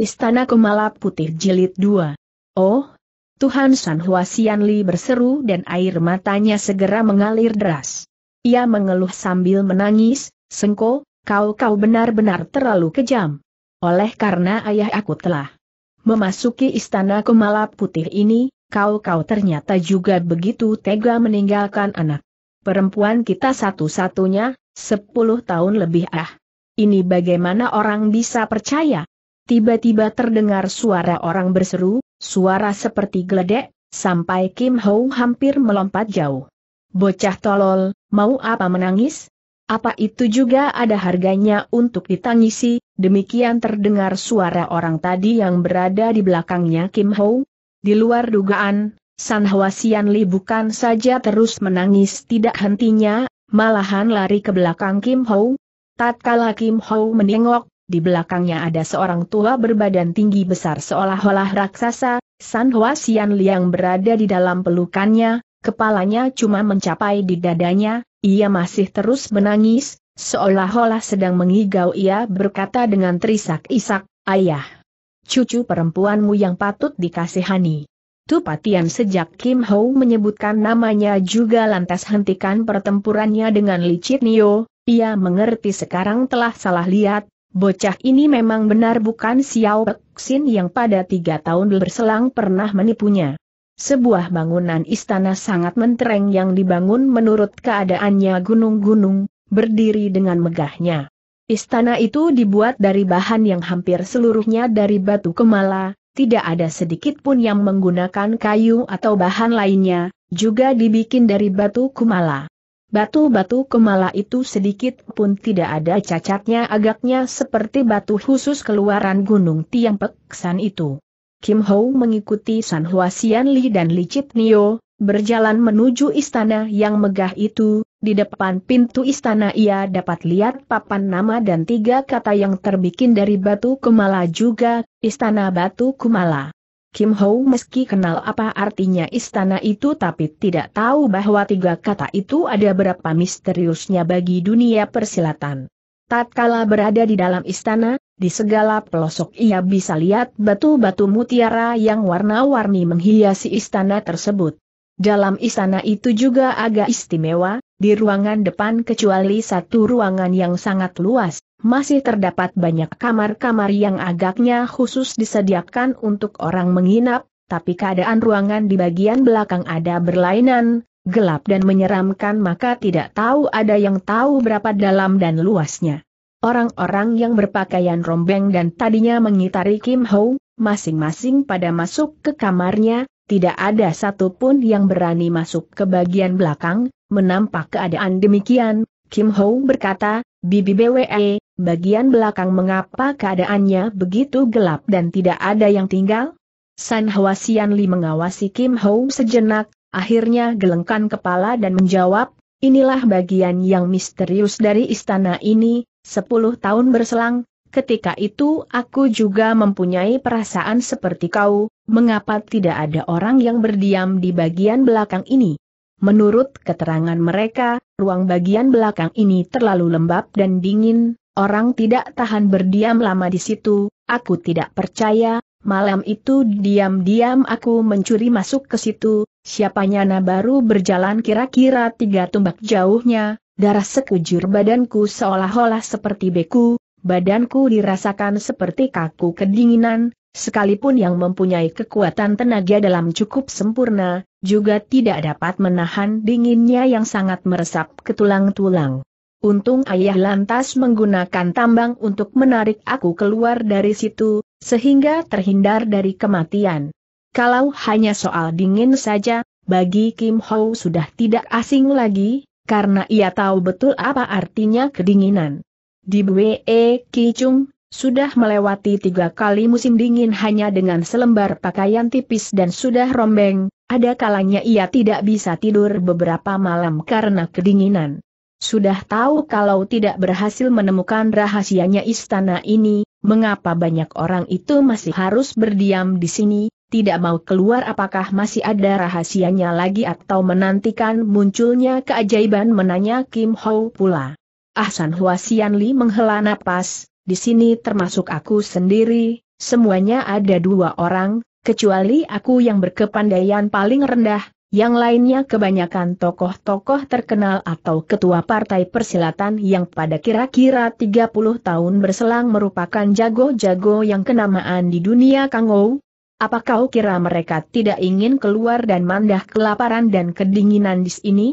Istana Kemala Putih Jilid 2. Oh, Tuhan San Huasian Li berseru dan air matanya segera mengalir deras. Ia mengeluh sambil menangis, Sengko, kau-kau benar-benar terlalu kejam. Oleh karena ayah aku telah memasuki istana Kemala Putih ini, kau-kau ternyata juga begitu tega meninggalkan anak. Perempuan kita satu-satunya, sepuluh tahun lebih ah. Ini bagaimana orang bisa percaya? Tiba-tiba terdengar suara orang berseru, suara seperti geledek, sampai Kim Ho hampir melompat jauh. Bocah tolol, mau apa menangis? Apa itu juga ada harganya untuk ditangisi, demikian terdengar suara orang tadi yang berada di belakangnya Kim Ho. Di luar dugaan, San Sian Li bukan saja terus menangis tidak hentinya, malahan lari ke belakang Kim Ho. Tatkala Kim Ho menengok, di belakangnya ada seorang tua berbadan tinggi besar seolah-olah raksasa, San Hua Xian Liang berada di dalam pelukannya, kepalanya cuma mencapai di dadanya, ia masih terus menangis, seolah-olah sedang mengigau ia berkata dengan terisak-isak, Ayah, cucu perempuanmu yang patut dikasihani. Tupatian sejak Kim Ho menyebutkan namanya juga lantas hentikan pertempurannya dengan Chit Nio, ia mengerti sekarang telah salah lihat, Bocah ini memang benar bukan Xiao Xin yang pada tiga tahun berselang pernah menipunya. Sebuah bangunan istana sangat mentereng yang dibangun menurut keadaannya gunung-gunung, berdiri dengan megahnya. Istana itu dibuat dari bahan yang hampir seluruhnya dari batu kemala, tidak ada sedikit pun yang menggunakan kayu atau bahan lainnya, juga dibikin dari batu kumala. Batu-batu kemala itu sedikit pun tidak ada cacatnya agaknya seperti batu khusus keluaran gunung Tiang Peksan itu. Kim Ho mengikuti San Hua Xian Li dan Li Chit Nio, berjalan menuju istana yang megah itu, di depan pintu istana ia dapat lihat papan nama dan tiga kata yang terbikin dari batu kemala juga, Istana Batu Kemala. Kim Ho meski kenal apa artinya istana itu tapi tidak tahu bahwa tiga kata itu ada berapa misteriusnya bagi dunia persilatan. Tatkala berada di dalam istana, di segala pelosok ia bisa lihat batu-batu mutiara yang warna-warni menghiasi istana tersebut. Dalam istana itu juga agak istimewa, di ruangan depan kecuali satu ruangan yang sangat luas, masih terdapat banyak kamar-kamar yang agaknya khusus disediakan untuk orang menginap, tapi keadaan ruangan di bagian belakang ada berlainan, gelap dan menyeramkan maka tidak tahu ada yang tahu berapa dalam dan luasnya. Orang-orang yang berpakaian rombeng dan tadinya mengitari Kim Ho, masing-masing pada masuk ke kamarnya, tidak ada satupun yang berani masuk ke bagian belakang, menampak keadaan demikian, Kim Ho berkata, Bibi BWE, bagian belakang mengapa keadaannya begitu gelap dan tidak ada yang tinggal? San Hwa Sian Li mengawasi Kim Ho sejenak, akhirnya gelengkan kepala dan menjawab, inilah bagian yang misterius dari istana ini, sepuluh tahun berselang, ketika itu aku juga mempunyai perasaan seperti kau, mengapa tidak ada orang yang berdiam di bagian belakang ini? Menurut keterangan mereka, ruang bagian belakang ini terlalu lembab dan dingin, Orang tidak tahan berdiam lama di situ, aku tidak percaya, malam itu diam-diam aku mencuri masuk ke situ, siapanya na baru berjalan kira-kira tiga tumbak jauhnya, darah sekujur badanku seolah-olah seperti beku, badanku dirasakan seperti kaku kedinginan, sekalipun yang mempunyai kekuatan tenaga dalam cukup sempurna, juga tidak dapat menahan dinginnya yang sangat meresap ke tulang-tulang. Untung ayah lantas menggunakan tambang untuk menarik aku keluar dari situ, sehingga terhindar dari kematian. Kalau hanya soal dingin saja, bagi Kim Ho sudah tidak asing lagi, karena ia tahu betul apa artinya kedinginan. Di Bwe Kichung, sudah melewati tiga kali musim dingin hanya dengan selembar pakaian tipis dan sudah rombeng, ada kalanya ia tidak bisa tidur beberapa malam karena kedinginan. Sudah tahu kalau tidak berhasil menemukan rahasianya istana ini, mengapa banyak orang itu masih harus berdiam di sini, tidak mau keluar apakah masih ada rahasianya lagi atau menantikan munculnya keajaiban menanya Kim Ho pula. Ahsan Huasian Li menghela napas, di sini termasuk aku sendiri, semuanya ada dua orang, kecuali aku yang berkepandaian paling rendah, yang lainnya kebanyakan tokoh-tokoh terkenal atau ketua partai persilatan yang pada kira-kira 30 tahun berselang merupakan jago-jago yang kenamaan di dunia Kangou. Apa kau kira mereka tidak ingin keluar dan mandah kelaparan dan kedinginan di sini?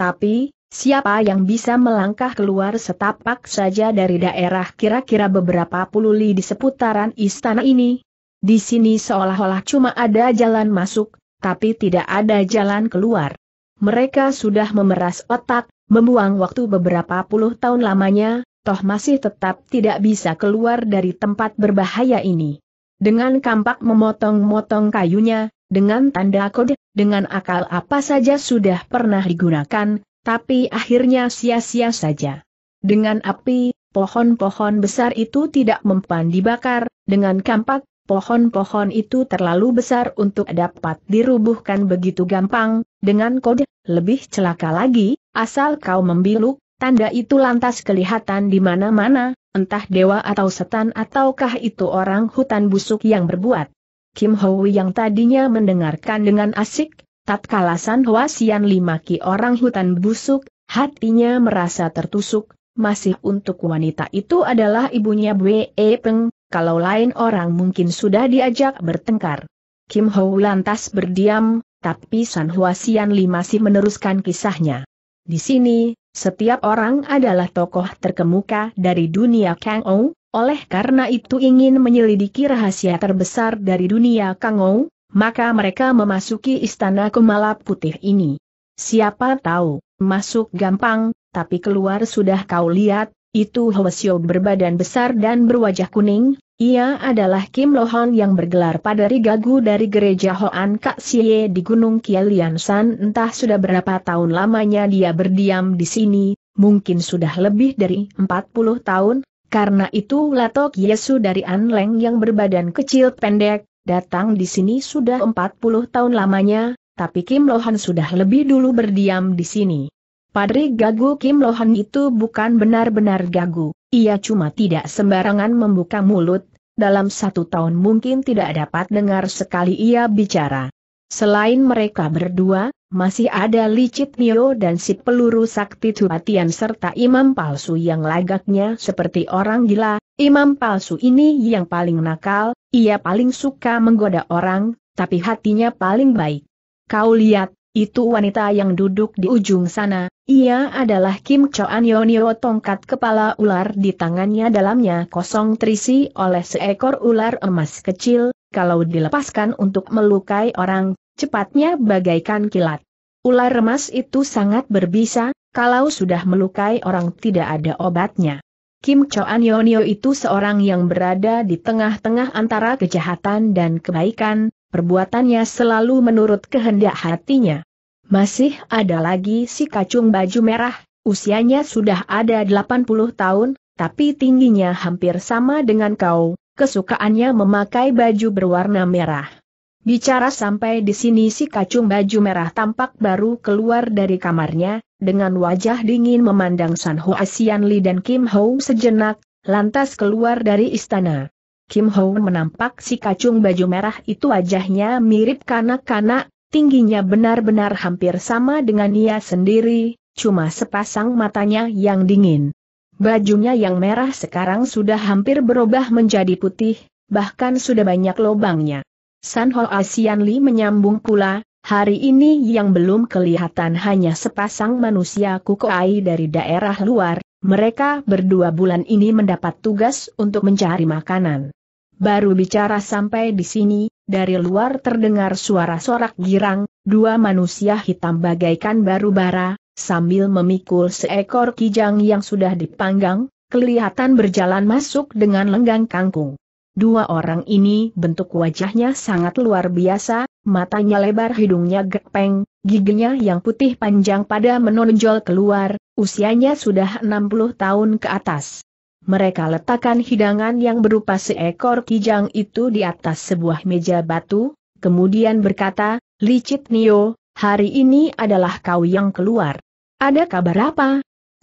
Tapi, Siapa yang bisa melangkah keluar setapak saja dari daerah kira-kira beberapa puluh li di seputaran istana ini? Di sini seolah-olah cuma ada jalan masuk, tapi tidak ada jalan keluar. Mereka sudah memeras otak, membuang waktu beberapa puluh tahun lamanya, toh masih tetap tidak bisa keluar dari tempat berbahaya ini. Dengan kampak memotong-motong kayunya, dengan tanda kode, dengan akal apa saja sudah pernah digunakan, tapi akhirnya sia-sia saja. Dengan api, pohon-pohon besar itu tidak mempan dibakar, dengan kampak, Pohon-pohon itu terlalu besar untuk dapat dirubuhkan begitu gampang, dengan kode, lebih celaka lagi, asal kau membiluk, tanda itu lantas kelihatan di mana-mana, entah dewa atau setan ataukah itu orang hutan busuk yang berbuat. Kim Ho yang tadinya mendengarkan dengan asik, tatkala San Hoa Sian limaki orang hutan busuk, hatinya merasa tertusuk, masih untuk wanita itu adalah ibunya Bwe Peng, kalau lain orang mungkin sudah diajak bertengkar. Kim Ho lantas berdiam, tapi San Sian Li masih meneruskan kisahnya. Di sini, setiap orang adalah tokoh terkemuka dari dunia Kang Ou, oleh karena itu ingin menyelidiki rahasia terbesar dari dunia Kang Ou, maka mereka memasuki istana Kumala Putih ini. Siapa tahu, masuk gampang, tapi keluar sudah kau lihat, itu Sio berbadan besar dan berwajah kuning, ia adalah Kim Lohan yang bergelar pada Rigagu dari gereja Hoan Kak Siye di Gunung Kialiansan. Entah sudah berapa tahun lamanya dia berdiam di sini, mungkin sudah lebih dari 40 tahun, karena itu Latok Yesu dari An-leng yang berbadan kecil pendek, datang di sini sudah 40 tahun lamanya, tapi Kim Lohan sudah lebih dulu berdiam di sini. Padri Gagu Kim Lohan itu bukan benar-benar gagu, ia cuma tidak sembarangan membuka mulut, dalam satu tahun mungkin tidak dapat dengar sekali ia bicara. Selain mereka berdua, masih ada Licit Mio dan si peluru sakti Tupatian serta imam palsu yang lagaknya seperti orang gila, imam palsu ini yang paling nakal, ia paling suka menggoda orang, tapi hatinya paling baik. Kau lihat, itu wanita yang duduk di ujung sana, ia adalah Kim Choan Yonio tongkat kepala ular di tangannya dalamnya kosong terisi oleh seekor ular emas kecil, kalau dilepaskan untuk melukai orang, cepatnya bagaikan kilat. Ular emas itu sangat berbisa, kalau sudah melukai orang tidak ada obatnya. Kim Choan Yonio itu seorang yang berada di tengah-tengah antara kejahatan dan kebaikan, perbuatannya selalu menurut kehendak hatinya. Masih ada lagi si kacung baju merah, usianya sudah ada 80 tahun, tapi tingginya hampir sama dengan kau, kesukaannya memakai baju berwarna merah. Bicara sampai di sini si kacung baju merah tampak baru keluar dari kamarnya, dengan wajah dingin memandang San Hoa Asian Li dan Kim Ho sejenak, lantas keluar dari istana. Kim Ho menampak si kacung baju merah itu wajahnya mirip kanak-kanak, tingginya benar-benar hampir sama dengan ia sendiri, cuma sepasang matanya yang dingin. Bajunya yang merah sekarang sudah hampir berubah menjadi putih, bahkan sudah banyak lobangnya. San Ho Asian Li menyambung pula, hari ini yang belum kelihatan hanya sepasang manusia kukoai dari daerah luar, mereka berdua bulan ini mendapat tugas untuk mencari makanan. Baru bicara sampai di sini, dari luar terdengar suara sorak girang, dua manusia hitam bagaikan baru bara, sambil memikul seekor kijang yang sudah dipanggang, kelihatan berjalan masuk dengan lenggang kangkung. Dua orang ini bentuk wajahnya sangat luar biasa, matanya lebar hidungnya gepeng, giginya yang putih panjang pada menonjol keluar, usianya sudah 60 tahun ke atas. Mereka letakkan hidangan yang berupa seekor kijang itu di atas sebuah meja batu, kemudian berkata, Licit Nio, hari ini adalah kau yang keluar. Ada kabar apa?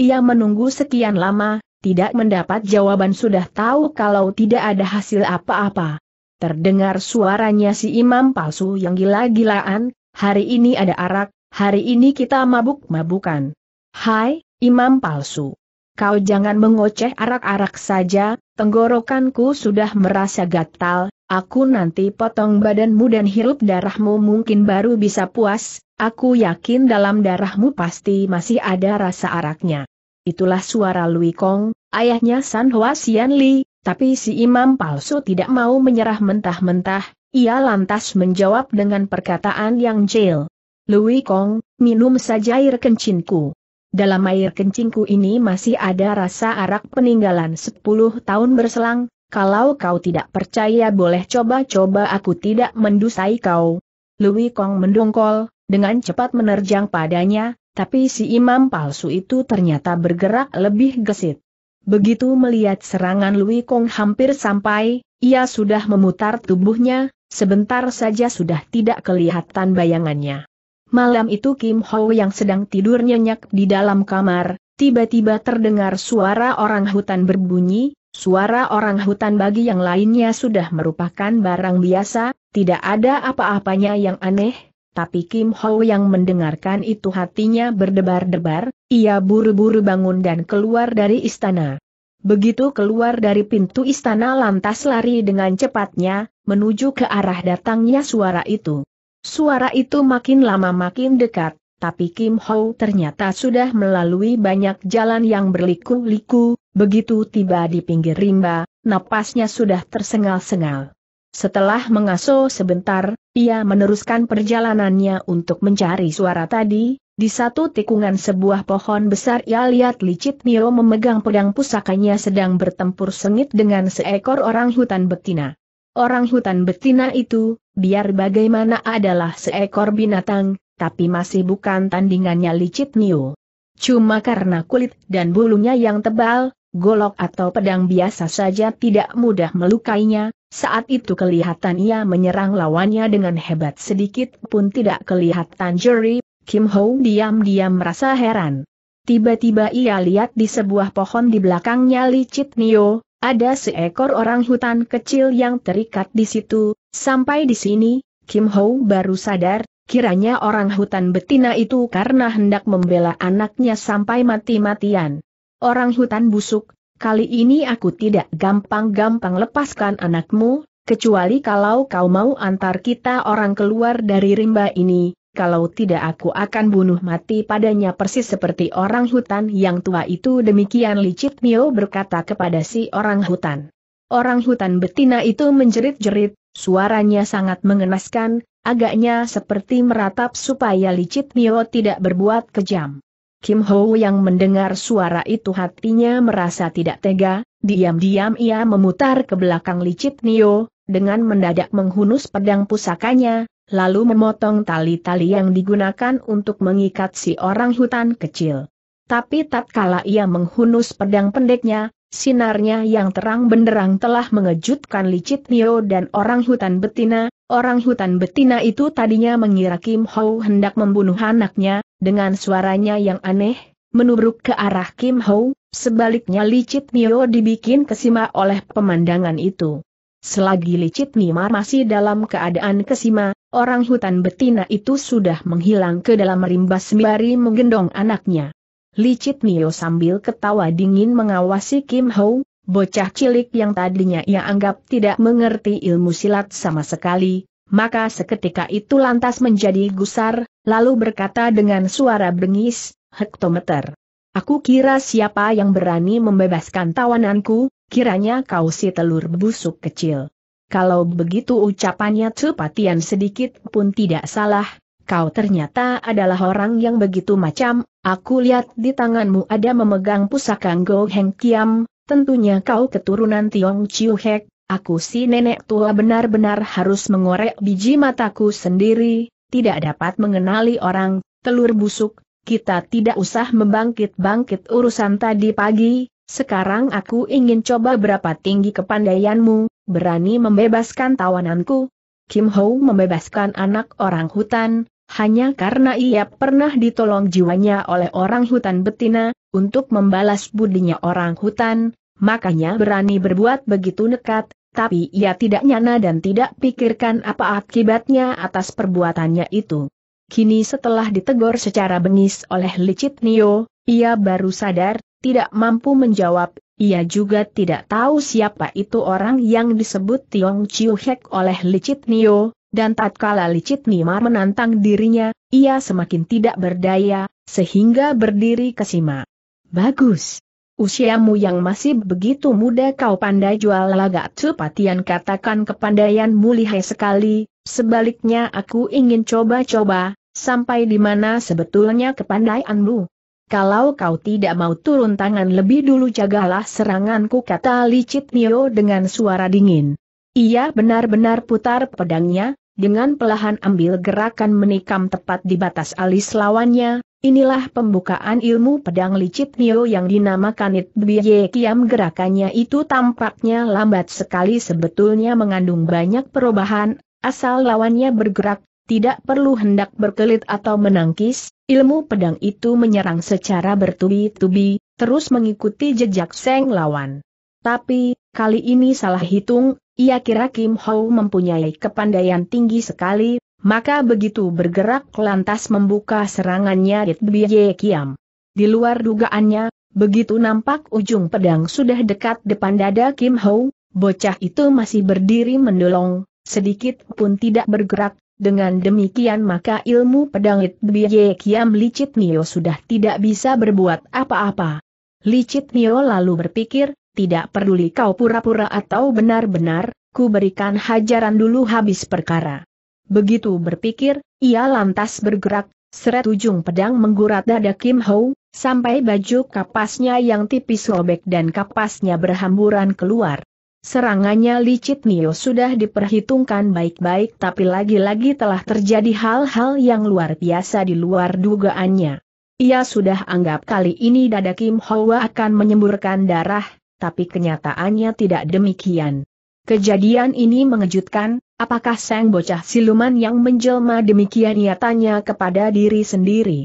Ia menunggu sekian lama, tidak mendapat jawaban sudah tahu kalau tidak ada hasil apa-apa. Terdengar suaranya si imam palsu yang gila-gilaan, hari ini ada arak, hari ini kita mabuk-mabukan. Hai, imam palsu. Kau jangan mengoceh arak-arak saja, tenggorokanku sudah merasa gatal, aku nanti potong badanmu dan hirup darahmu mungkin baru bisa puas, aku yakin dalam darahmu pasti masih ada rasa araknya. Itulah suara Lui Kong, ayahnya San Hua Xian Li, tapi si imam palsu tidak mau menyerah mentah-mentah, ia lantas menjawab dengan perkataan yang jail. Louis Kong, minum saja air kencingku. Dalam air kencingku ini masih ada rasa arak peninggalan 10 tahun berselang, kalau kau tidak percaya boleh coba-coba aku tidak mendusai kau. Louis Kong mendongkol, dengan cepat menerjang padanya, tapi si imam palsu itu ternyata bergerak lebih gesit. Begitu melihat serangan Lui Kong hampir sampai, ia sudah memutar tubuhnya, sebentar saja sudah tidak kelihatan bayangannya. Malam itu Kim Ho yang sedang tidur nyenyak di dalam kamar, tiba-tiba terdengar suara orang hutan berbunyi, suara orang hutan bagi yang lainnya sudah merupakan barang biasa, tidak ada apa-apanya yang aneh, tapi Kim Ho yang mendengarkan itu hatinya berdebar-debar, ia buru-buru bangun dan keluar dari istana. Begitu keluar dari pintu istana lantas lari dengan cepatnya, menuju ke arah datangnya suara itu. Suara itu makin lama makin dekat, tapi Kim Ho ternyata sudah melalui banyak jalan yang berliku-liku, begitu tiba di pinggir rimba, napasnya sudah tersengal-sengal. Setelah mengasuh sebentar, ia meneruskan perjalanannya untuk mencari suara tadi, di satu tikungan sebuah pohon besar ia lihat licit Nio memegang pedang pusakanya sedang bertempur sengit dengan seekor orang hutan betina. Orang hutan betina itu, biar bagaimana adalah seekor binatang, tapi masih bukan tandingannya licit Nio. Cuma karena kulit dan bulunya yang tebal, golok atau pedang biasa saja tidak mudah melukainya, saat itu kelihatan ia menyerang lawannya dengan hebat sedikit pun tidak kelihatan jeri, Kim Ho diam-diam merasa heran. Tiba-tiba ia lihat di sebuah pohon di belakangnya licit Nio, ada seekor orang hutan kecil yang terikat di situ, sampai di sini, Kim Ho baru sadar, kiranya orang hutan betina itu karena hendak membela anaknya sampai mati-matian orang hutan busuk, kali ini aku tidak gampang-gampang lepaskan anakmu, kecuali kalau kau mau antar kita orang keluar dari rimba ini, kalau tidak aku akan bunuh mati padanya persis seperti orang hutan yang tua itu demikian licit Mio berkata kepada si orang hutan. Orang hutan betina itu menjerit-jerit, suaranya sangat mengenaskan, agaknya seperti meratap supaya licit Mio tidak berbuat kejam. Kim Ho yang mendengar suara itu hatinya merasa tidak tega, diam-diam ia memutar ke belakang licit Nio, dengan mendadak menghunus pedang pusakanya, lalu memotong tali-tali yang digunakan untuk mengikat si orang hutan kecil. Tapi tatkala ia menghunus pedang pendeknya, sinarnya yang terang benderang telah mengejutkan licit Nio dan orang hutan betina, Orang hutan betina itu tadinya mengira Kim Ho hendak membunuh anaknya, dengan suaranya yang aneh, menubruk ke arah Kim Ho, sebaliknya licit Mio dibikin kesima oleh pemandangan itu. Selagi licit Mio masih dalam keadaan kesima, orang hutan betina itu sudah menghilang ke dalam rimba sembari menggendong anaknya. Licit Mio sambil ketawa dingin mengawasi Kim Ho, bocah cilik yang tadinya ia anggap tidak mengerti ilmu silat sama sekali, maka seketika itu lantas menjadi gusar, lalu berkata dengan suara bengis, hektometer. Aku kira siapa yang berani membebaskan tawananku, kiranya kau si telur busuk kecil. Kalau begitu ucapannya cepatian sedikit pun tidak salah, kau ternyata adalah orang yang begitu macam, aku lihat di tanganmu ada memegang pusaka Ngo Heng Kiam, tentunya kau keturunan Tiong Chiu Hek, aku si nenek tua benar-benar harus mengorek biji mataku sendiri, tidak dapat mengenali orang, telur busuk, kita tidak usah membangkit-bangkit urusan tadi pagi, sekarang aku ingin coba berapa tinggi kepandaianmu, berani membebaskan tawananku. Kim Ho membebaskan anak orang hutan, hanya karena ia pernah ditolong jiwanya oleh orang hutan betina, untuk membalas budinya orang hutan, makanya berani berbuat begitu nekat, tapi ia tidak nyana dan tidak pikirkan apa akibatnya atas perbuatannya itu. Kini setelah ditegur secara bengis oleh Licit Nio, ia baru sadar, tidak mampu menjawab, ia juga tidak tahu siapa itu orang yang disebut Tiong Chiu Hek oleh Licit Nio, dan tatkala licit Nima menantang dirinya, ia semakin tidak berdaya, sehingga berdiri kesima. Bagus, usiamu yang masih begitu muda kau pandai jual laga cepatian katakan kepandaianmu lihai sekali, sebaliknya aku ingin coba-coba, sampai di mana sebetulnya kepandaianmu. Kalau kau tidak mau turun tangan lebih dulu jagalah seranganku kata Licit Nio dengan suara dingin. Ia benar-benar putar pedangnya, dengan pelahan ambil gerakan menikam tepat di batas alis lawannya, inilah pembukaan ilmu pedang licit Nio yang dinamakan It Biye Kiam gerakannya itu tampaknya lambat sekali sebetulnya mengandung banyak perubahan, asal lawannya bergerak, tidak perlu hendak berkelit atau menangkis, ilmu pedang itu menyerang secara bertubi-tubi, terus mengikuti jejak seng lawan. Tapi, kali ini salah hitung, ia kira Kim Ho mempunyai kepandaian tinggi sekali, maka begitu bergerak lantas membuka serangannya It Ye Kiam. Di luar dugaannya, begitu nampak ujung pedang sudah dekat depan dada Kim Ho, bocah itu masih berdiri mendolong, sedikit pun tidak bergerak, dengan demikian maka ilmu pedang It Ye Kiam Licit Nio sudah tidak bisa berbuat apa-apa. Licit Nio lalu berpikir, tidak peduli kau pura-pura atau benar-benar, ku berikan hajaran dulu habis perkara. Begitu berpikir, ia lantas bergerak, seret ujung pedang menggurat dada Kim Ho, sampai baju kapasnya yang tipis robek dan kapasnya berhamburan keluar. Serangannya licit Nio sudah diperhitungkan baik-baik tapi lagi-lagi telah terjadi hal-hal yang luar biasa di luar dugaannya. Ia sudah anggap kali ini dada Kim Hoa akan menyemburkan darah, tapi kenyataannya tidak demikian. Kejadian ini mengejutkan, apakah sang bocah siluman yang menjelma demikian nyatanya kepada diri sendiri.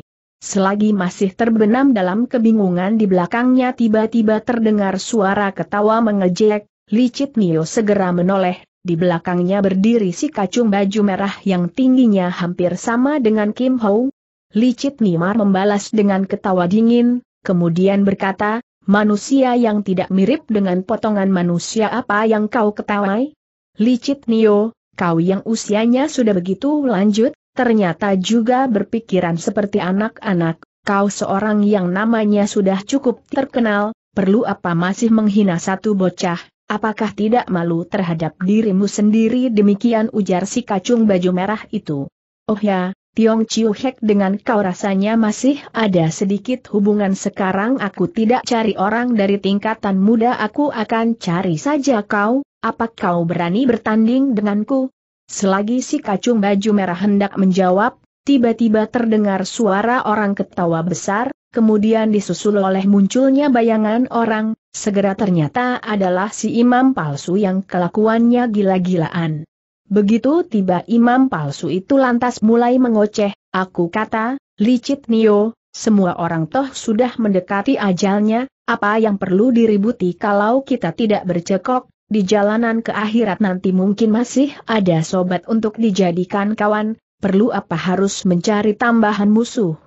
Selagi masih terbenam dalam kebingungan di belakangnya tiba-tiba terdengar suara ketawa mengejek, licit Nio segera menoleh, di belakangnya berdiri si kacung baju merah yang tingginya hampir sama dengan Kim Ho. Licit Nimar membalas dengan ketawa dingin, kemudian berkata, Manusia yang tidak mirip dengan potongan manusia apa yang kau ketawai? Licit Nio, kau yang usianya sudah begitu lanjut, ternyata juga berpikiran seperti anak-anak, kau seorang yang namanya sudah cukup terkenal, perlu apa masih menghina satu bocah, apakah tidak malu terhadap dirimu sendiri demikian ujar si kacung baju merah itu. Oh ya, Tiong Chiu Hek dengan kau rasanya masih ada sedikit hubungan sekarang aku tidak cari orang dari tingkatan muda aku akan cari saja kau, apa kau berani bertanding denganku? Selagi si kacung baju merah hendak menjawab, tiba-tiba terdengar suara orang ketawa besar, kemudian disusul oleh munculnya bayangan orang, segera ternyata adalah si imam palsu yang kelakuannya gila-gilaan. Begitu tiba imam palsu itu lantas mulai mengoceh, aku kata, licit Nio, semua orang toh sudah mendekati ajalnya, apa yang perlu diributi kalau kita tidak bercekok, di jalanan ke akhirat nanti mungkin masih ada sobat untuk dijadikan kawan, perlu apa harus mencari tambahan musuh.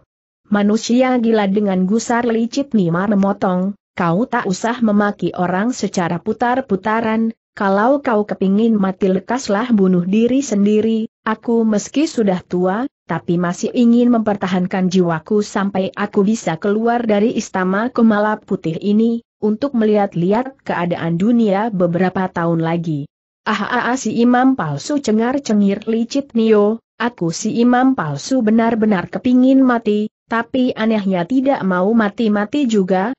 Manusia gila dengan gusar licit Nima memotong, kau tak usah memaki orang secara putar-putaran, kalau kau kepingin mati lekaslah bunuh diri sendiri, aku meski sudah tua, tapi masih ingin mempertahankan jiwaku sampai aku bisa keluar dari istana kemala putih ini, untuk melihat-lihat keadaan dunia beberapa tahun lagi. Ah ah ah si imam palsu cengar-cengir licit Nio, aku si imam palsu benar-benar kepingin mati, tapi anehnya tidak mau mati-mati juga,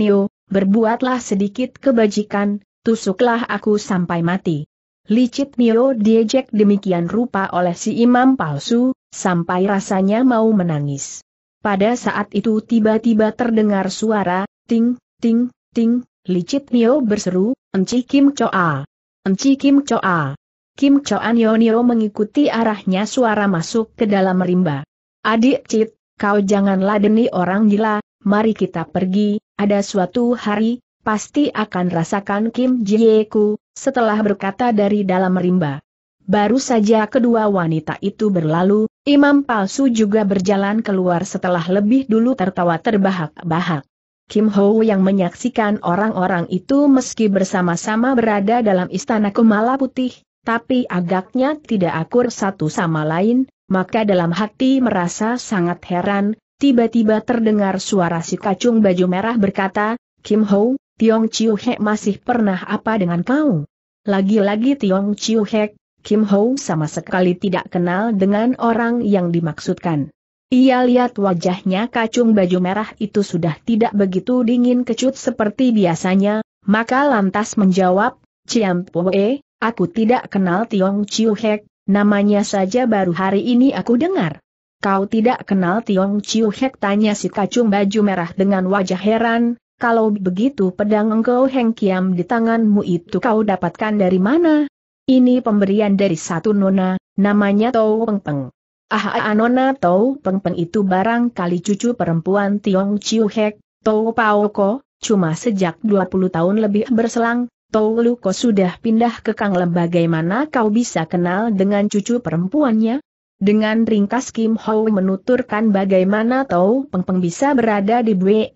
Nio, berbuatlah sedikit kebajikan, tusuklah aku sampai mati. Licit Mio diejek demikian rupa oleh si imam palsu, sampai rasanya mau menangis. Pada saat itu tiba-tiba terdengar suara, ting, ting, ting, Licit Mio berseru, Enci Kim Choa. Enci Kim Choa. Kim Choan Yonio mengikuti arahnya suara masuk ke dalam rimba. Adik Cit, kau janganlah ladeni orang gila, mari kita pergi, ada suatu hari, pasti akan rasakan Kim Ji Jieku, setelah berkata dari dalam rimba. Baru saja kedua wanita itu berlalu, imam palsu juga berjalan keluar setelah lebih dulu tertawa terbahak-bahak. Kim Ho yang menyaksikan orang-orang itu meski bersama-sama berada dalam istana Kumala Putih, tapi agaknya tidak akur satu sama lain, maka dalam hati merasa sangat heran, tiba-tiba terdengar suara si kacung baju merah berkata, Kim Ho, Tiong Chiu Hek masih pernah apa dengan kau? Lagi-lagi Tiong Chiu Hek, Kim Ho sama sekali tidak kenal dengan orang yang dimaksudkan. Ia lihat wajahnya kacung baju merah itu sudah tidak begitu dingin kecut seperti biasanya, maka lantas menjawab, Ciam Poe, aku tidak kenal Tiong Chiu Hek, namanya saja baru hari ini aku dengar. Kau tidak kenal Tiong Chiu Hek tanya si kacung baju merah dengan wajah heran, kalau begitu pedang engkau hengkiam di tanganmu itu kau dapatkan dari mana? Ini pemberian dari satu nona, namanya Tau Peng Peng. Ah, ah nona Tau Peng Peng itu barangkali cucu perempuan Tiong Chiu Hek, Tau Pao Ko, cuma sejak 20 tahun lebih berselang, Tau Luko sudah pindah ke Kang Lem bagaimana kau bisa kenal dengan cucu perempuannya? Dengan ringkas Kim Ho menuturkan bagaimana Tau Peng Peng bisa berada di Bwe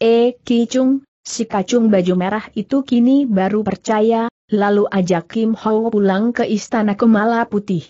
Kichung, Si kacung baju merah itu kini baru percaya, lalu ajak Kim Ho pulang ke istana Kemala Putih.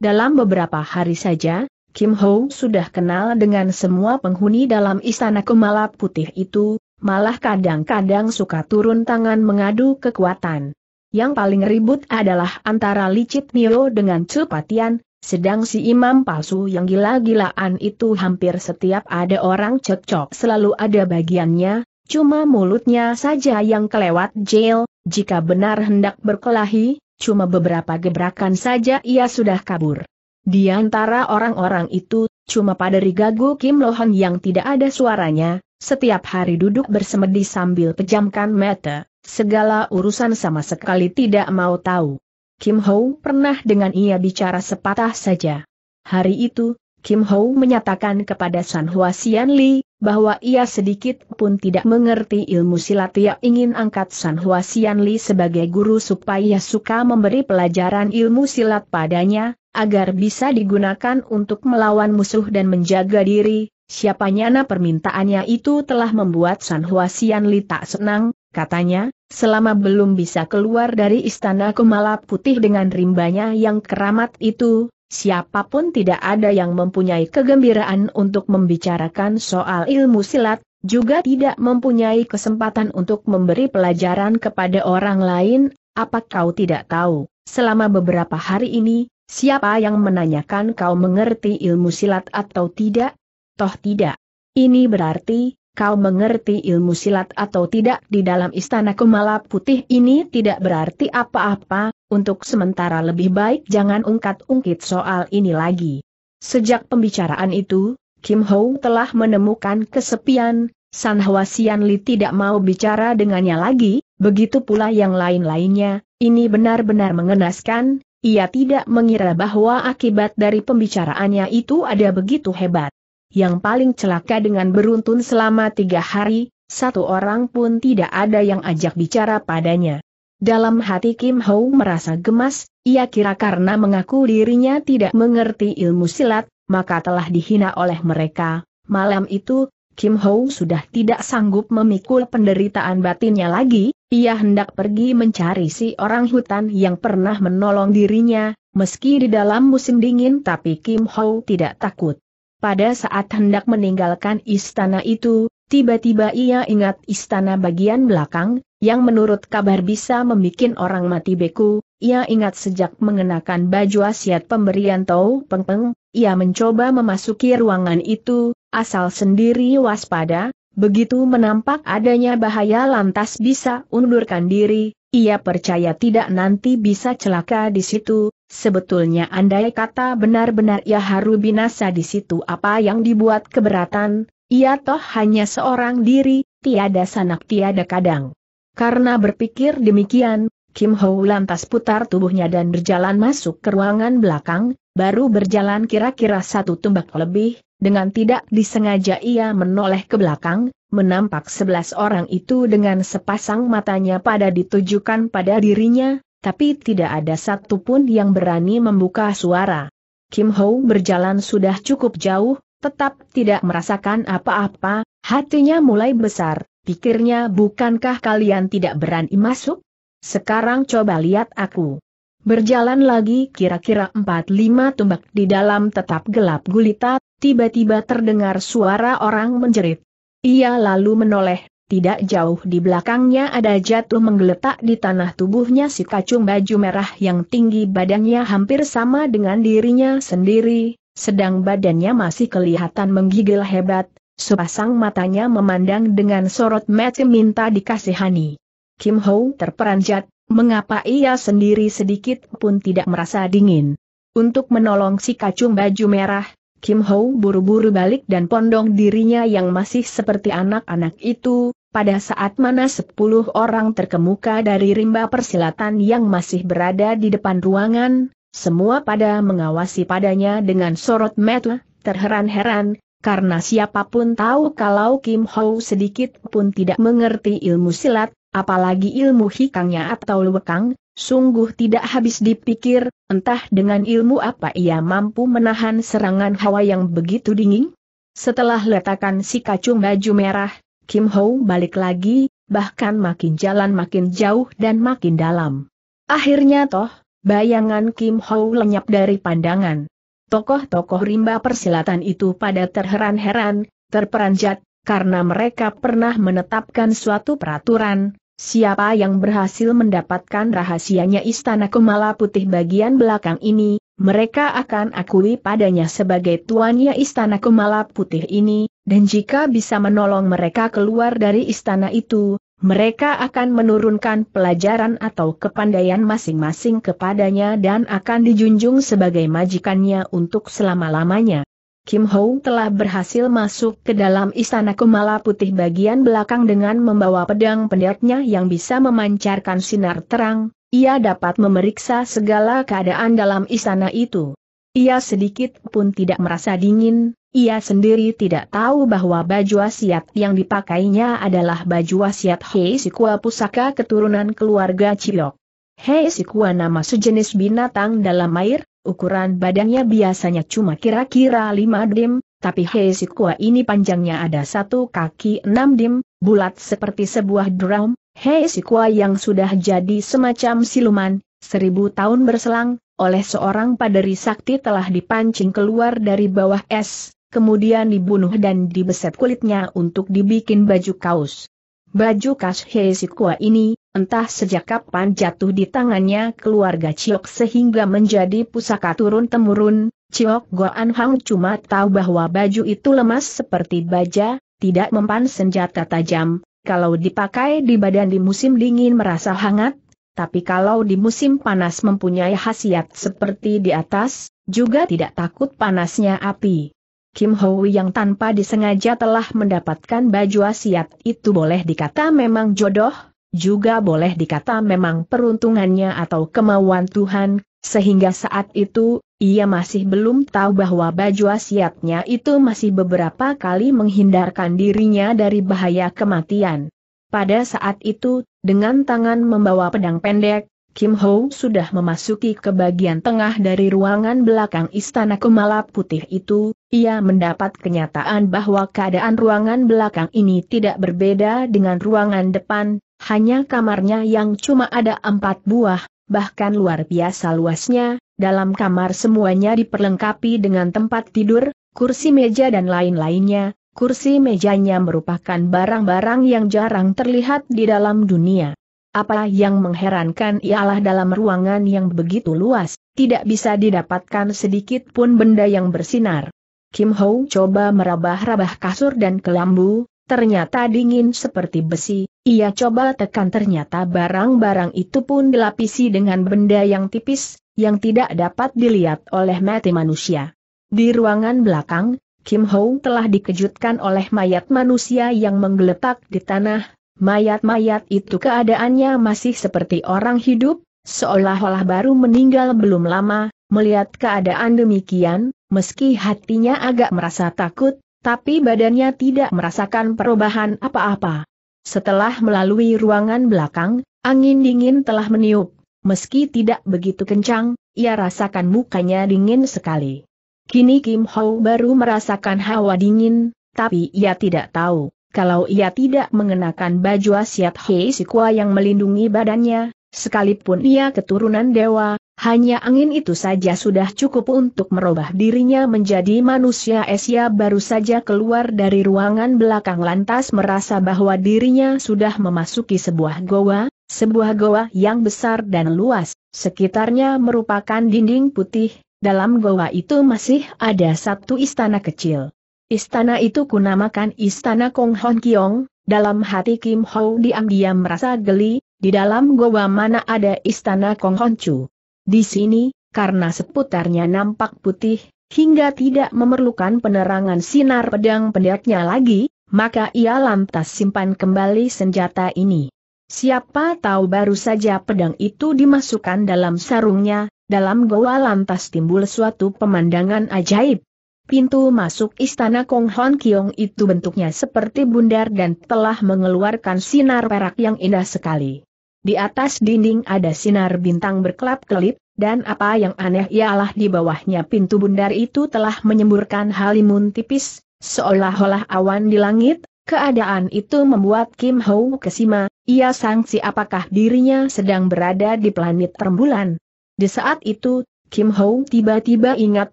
Dalam beberapa hari saja, Kim Ho sudah kenal dengan semua penghuni dalam istana Kemala Putih itu, malah kadang-kadang suka turun tangan mengadu kekuatan. Yang paling ribut adalah antara Licit Mio dengan Cepatian, sedang si imam palsu yang gila-gilaan itu hampir setiap ada orang cekcok selalu ada bagiannya, Cuma mulutnya saja yang kelewat jail, jika benar hendak berkelahi, cuma beberapa gebrakan saja ia sudah kabur. Di antara orang-orang itu, cuma pada Rigago Kim Lohan yang tidak ada suaranya, setiap hari duduk bersemedi sambil pejamkan mata, segala urusan sama sekali tidak mau tahu. Kim Ho pernah dengan ia bicara sepatah saja. Hari itu, Kim Ho menyatakan kepada San Hua Xian Li, bahwa ia sedikit pun tidak mengerti ilmu silat ia ingin angkat San Hua Xian Li sebagai guru supaya suka memberi pelajaran ilmu silat padanya, agar bisa digunakan untuk melawan musuh dan menjaga diri, siapa nyana permintaannya itu telah membuat San Hua Xian Li tak senang, katanya, selama belum bisa keluar dari istana Kumala Putih dengan rimbanya yang keramat itu, Siapapun tidak ada yang mempunyai kegembiraan untuk membicarakan soal ilmu silat, juga tidak mempunyai kesempatan untuk memberi pelajaran kepada orang lain, apa kau tidak tahu, selama beberapa hari ini, siapa yang menanyakan kau mengerti ilmu silat atau tidak? Toh tidak. Ini berarti, kau mengerti ilmu silat atau tidak di dalam istana Kumala Putih ini tidak berarti apa-apa, untuk sementara lebih baik jangan ungkat-ungkit soal ini lagi. Sejak pembicaraan itu, Kim Ho telah menemukan kesepian, San Hwasian Li tidak mau bicara dengannya lagi, begitu pula yang lain-lainnya, ini benar-benar mengenaskan, ia tidak mengira bahwa akibat dari pembicaraannya itu ada begitu hebat. Yang paling celaka dengan beruntun selama tiga hari, satu orang pun tidak ada yang ajak bicara padanya. Dalam hati Kim Ho merasa gemas, ia kira karena mengaku dirinya tidak mengerti ilmu silat, maka telah dihina oleh mereka. Malam itu, Kim Ho sudah tidak sanggup memikul penderitaan batinnya lagi, ia hendak pergi mencari si orang hutan yang pernah menolong dirinya, meski di dalam musim dingin tapi Kim Ho tidak takut. Pada saat hendak meninggalkan istana itu, tiba-tiba ia ingat istana bagian belakang, yang menurut kabar bisa membuat orang mati beku, ia ingat sejak mengenakan baju asiat pemberian Tau Peng Peng, ia mencoba memasuki ruangan itu, asal sendiri waspada, begitu menampak adanya bahaya lantas bisa undurkan diri, ia percaya tidak nanti bisa celaka di situ, Sebetulnya andai kata benar-benar ia haru binasa di situ apa yang dibuat keberatan, ia toh hanya seorang diri, tiada sanak tiada kadang. Karena berpikir demikian, Kim Ho lantas putar tubuhnya dan berjalan masuk ke ruangan belakang, baru berjalan kira-kira satu tumbak lebih, dengan tidak disengaja ia menoleh ke belakang, menampak sebelas orang itu dengan sepasang matanya pada ditujukan pada dirinya, tapi tidak ada satupun yang berani membuka suara. Kim Ho berjalan sudah cukup jauh, tetap tidak merasakan apa-apa, hatinya mulai besar, pikirnya bukankah kalian tidak berani masuk? Sekarang coba lihat aku. Berjalan lagi kira-kira 4-5 tumbak di dalam tetap gelap gulita, tiba-tiba terdengar suara orang menjerit. Ia lalu menoleh, tidak jauh di belakangnya ada jatuh menggeletak di tanah tubuhnya si kacung baju merah yang tinggi badannya hampir sama dengan dirinya sendiri, sedang badannya masih kelihatan menggigil hebat, sepasang matanya memandang dengan sorot mata minta dikasihani. Kim Ho terperanjat, mengapa ia sendiri sedikit pun tidak merasa dingin. Untuk menolong si kacung baju merah, Kim Ho buru-buru balik dan pondong dirinya yang masih seperti anak-anak itu, pada saat mana sepuluh orang terkemuka dari rimba persilatan yang masih berada di depan ruangan, semua pada mengawasi padanya dengan sorot mata, terheran-heran, karena siapapun tahu kalau Kim Ho sedikit pun tidak mengerti ilmu silat, apalagi ilmu hikangnya atau lewekang, sungguh tidak habis dipikir, entah dengan ilmu apa ia mampu menahan serangan hawa yang begitu dingin. Setelah letakkan si kacung baju merah, Kim Ho balik lagi, bahkan makin jalan makin jauh dan makin dalam. Akhirnya toh, bayangan Kim Ho lenyap dari pandangan. Tokoh-tokoh rimba persilatan itu pada terheran-heran, terperanjat, karena mereka pernah menetapkan suatu peraturan, siapa yang berhasil mendapatkan rahasianya Istana Kumala Putih bagian belakang ini, mereka akan akui padanya sebagai tuannya istana Kumala Putih ini, dan jika bisa menolong mereka keluar dari istana itu, mereka akan menurunkan pelajaran atau kepandaian masing-masing kepadanya dan akan dijunjung sebagai majikannya untuk selama-lamanya. Kim Ho telah berhasil masuk ke dalam istana Kumala Putih bagian belakang dengan membawa pedang pendeknya yang bisa memancarkan sinar terang, ia dapat memeriksa segala keadaan dalam istana itu. Ia sedikit pun tidak merasa dingin, ia sendiri tidak tahu bahwa baju wasiat yang dipakainya adalah baju wasiat Hei Sikua pusaka keturunan keluarga cilok. Hei Sikua nama sejenis binatang dalam air, ukuran badannya biasanya cuma kira-kira 5 dim, tapi Hei Sikua ini panjangnya ada satu kaki 6 dim, bulat seperti sebuah drum, Hei si kua yang sudah jadi semacam siluman, seribu tahun berselang, oleh seorang paderi sakti telah dipancing keluar dari bawah es, kemudian dibunuh dan dibeset kulitnya untuk dibikin baju kaos. Baju kaos Hei si kua ini, entah sejak kapan jatuh di tangannya keluarga Ciok sehingga menjadi pusaka turun-temurun, Ciok Goan Hang cuma tahu bahwa baju itu lemas seperti baja, tidak mempan senjata tajam, kalau dipakai di badan di musim dingin merasa hangat, tapi kalau di musim panas mempunyai khasiat seperti di atas, juga tidak takut panasnya api. Kim Ho yang tanpa disengaja telah mendapatkan baju asiat itu boleh dikata memang jodoh, juga boleh dikata memang peruntungannya atau kemauan Tuhan, sehingga saat itu, ia masih belum tahu bahwa baju wasiatnya itu masih beberapa kali menghindarkan dirinya dari bahaya kematian. Pada saat itu, dengan tangan membawa pedang pendek, Kim Ho sudah memasuki ke bagian tengah dari ruangan belakang istana kemala putih itu, ia mendapat kenyataan bahwa keadaan ruangan belakang ini tidak berbeda dengan ruangan depan, hanya kamarnya yang cuma ada empat buah, bahkan luar biasa luasnya, dalam kamar semuanya diperlengkapi dengan tempat tidur, kursi meja dan lain-lainnya, kursi mejanya merupakan barang-barang yang jarang terlihat di dalam dunia. Apa yang mengherankan ialah dalam ruangan yang begitu luas, tidak bisa didapatkan sedikit pun benda yang bersinar. Kim Ho coba merabah-rabah kasur dan kelambu, ternyata dingin seperti besi, ia coba tekan ternyata barang-barang itu pun dilapisi dengan benda yang tipis, yang tidak dapat dilihat oleh mati manusia. Di ruangan belakang, Kim Ho telah dikejutkan oleh mayat manusia yang menggeletak di tanah. Mayat-mayat itu keadaannya masih seperti orang hidup, seolah-olah baru meninggal belum lama. Melihat keadaan demikian, meski hatinya agak merasa takut, tapi badannya tidak merasakan perubahan apa-apa. Setelah melalui ruangan belakang, angin dingin telah meniup. Meski tidak begitu kencang, ia rasakan mukanya dingin sekali. Kini Kim Ho baru merasakan hawa dingin, tapi ia tidak tahu, kalau ia tidak mengenakan baju asiat Hei Sikwa yang melindungi badannya, sekalipun ia keturunan dewa, hanya angin itu saja sudah cukup untuk merubah dirinya menjadi manusia Asia baru saja keluar dari ruangan belakang lantas merasa bahwa dirinya sudah memasuki sebuah goa, sebuah goa yang besar dan luas, sekitarnya merupakan dinding putih, dalam goa itu masih ada satu istana kecil. Istana itu kunamakan Istana Kong Hon Kiong, dalam hati Kim Ho diam-diam merasa geli, di dalam goa mana ada Istana Kong Hon Chu. Di sini, karena seputarnya nampak putih, hingga tidak memerlukan penerangan sinar pedang pendeknya lagi, maka ia lantas simpan kembali senjata ini. Siapa tahu baru saja pedang itu dimasukkan dalam sarungnya, dalam goa lantas timbul suatu pemandangan ajaib. Pintu masuk istana Kong Hon Kiong itu bentuknya seperti bundar dan telah mengeluarkan sinar perak yang indah sekali. Di atas dinding ada sinar bintang berkelap-kelip, dan apa yang aneh ialah di bawahnya pintu bundar itu telah menyemburkan halimun tipis, seolah-olah awan di langit, keadaan itu membuat Kim Ho Kesima, ia sangsi apakah dirinya sedang berada di planet rembulan. Di saat itu, Kim Ho tiba-tiba ingat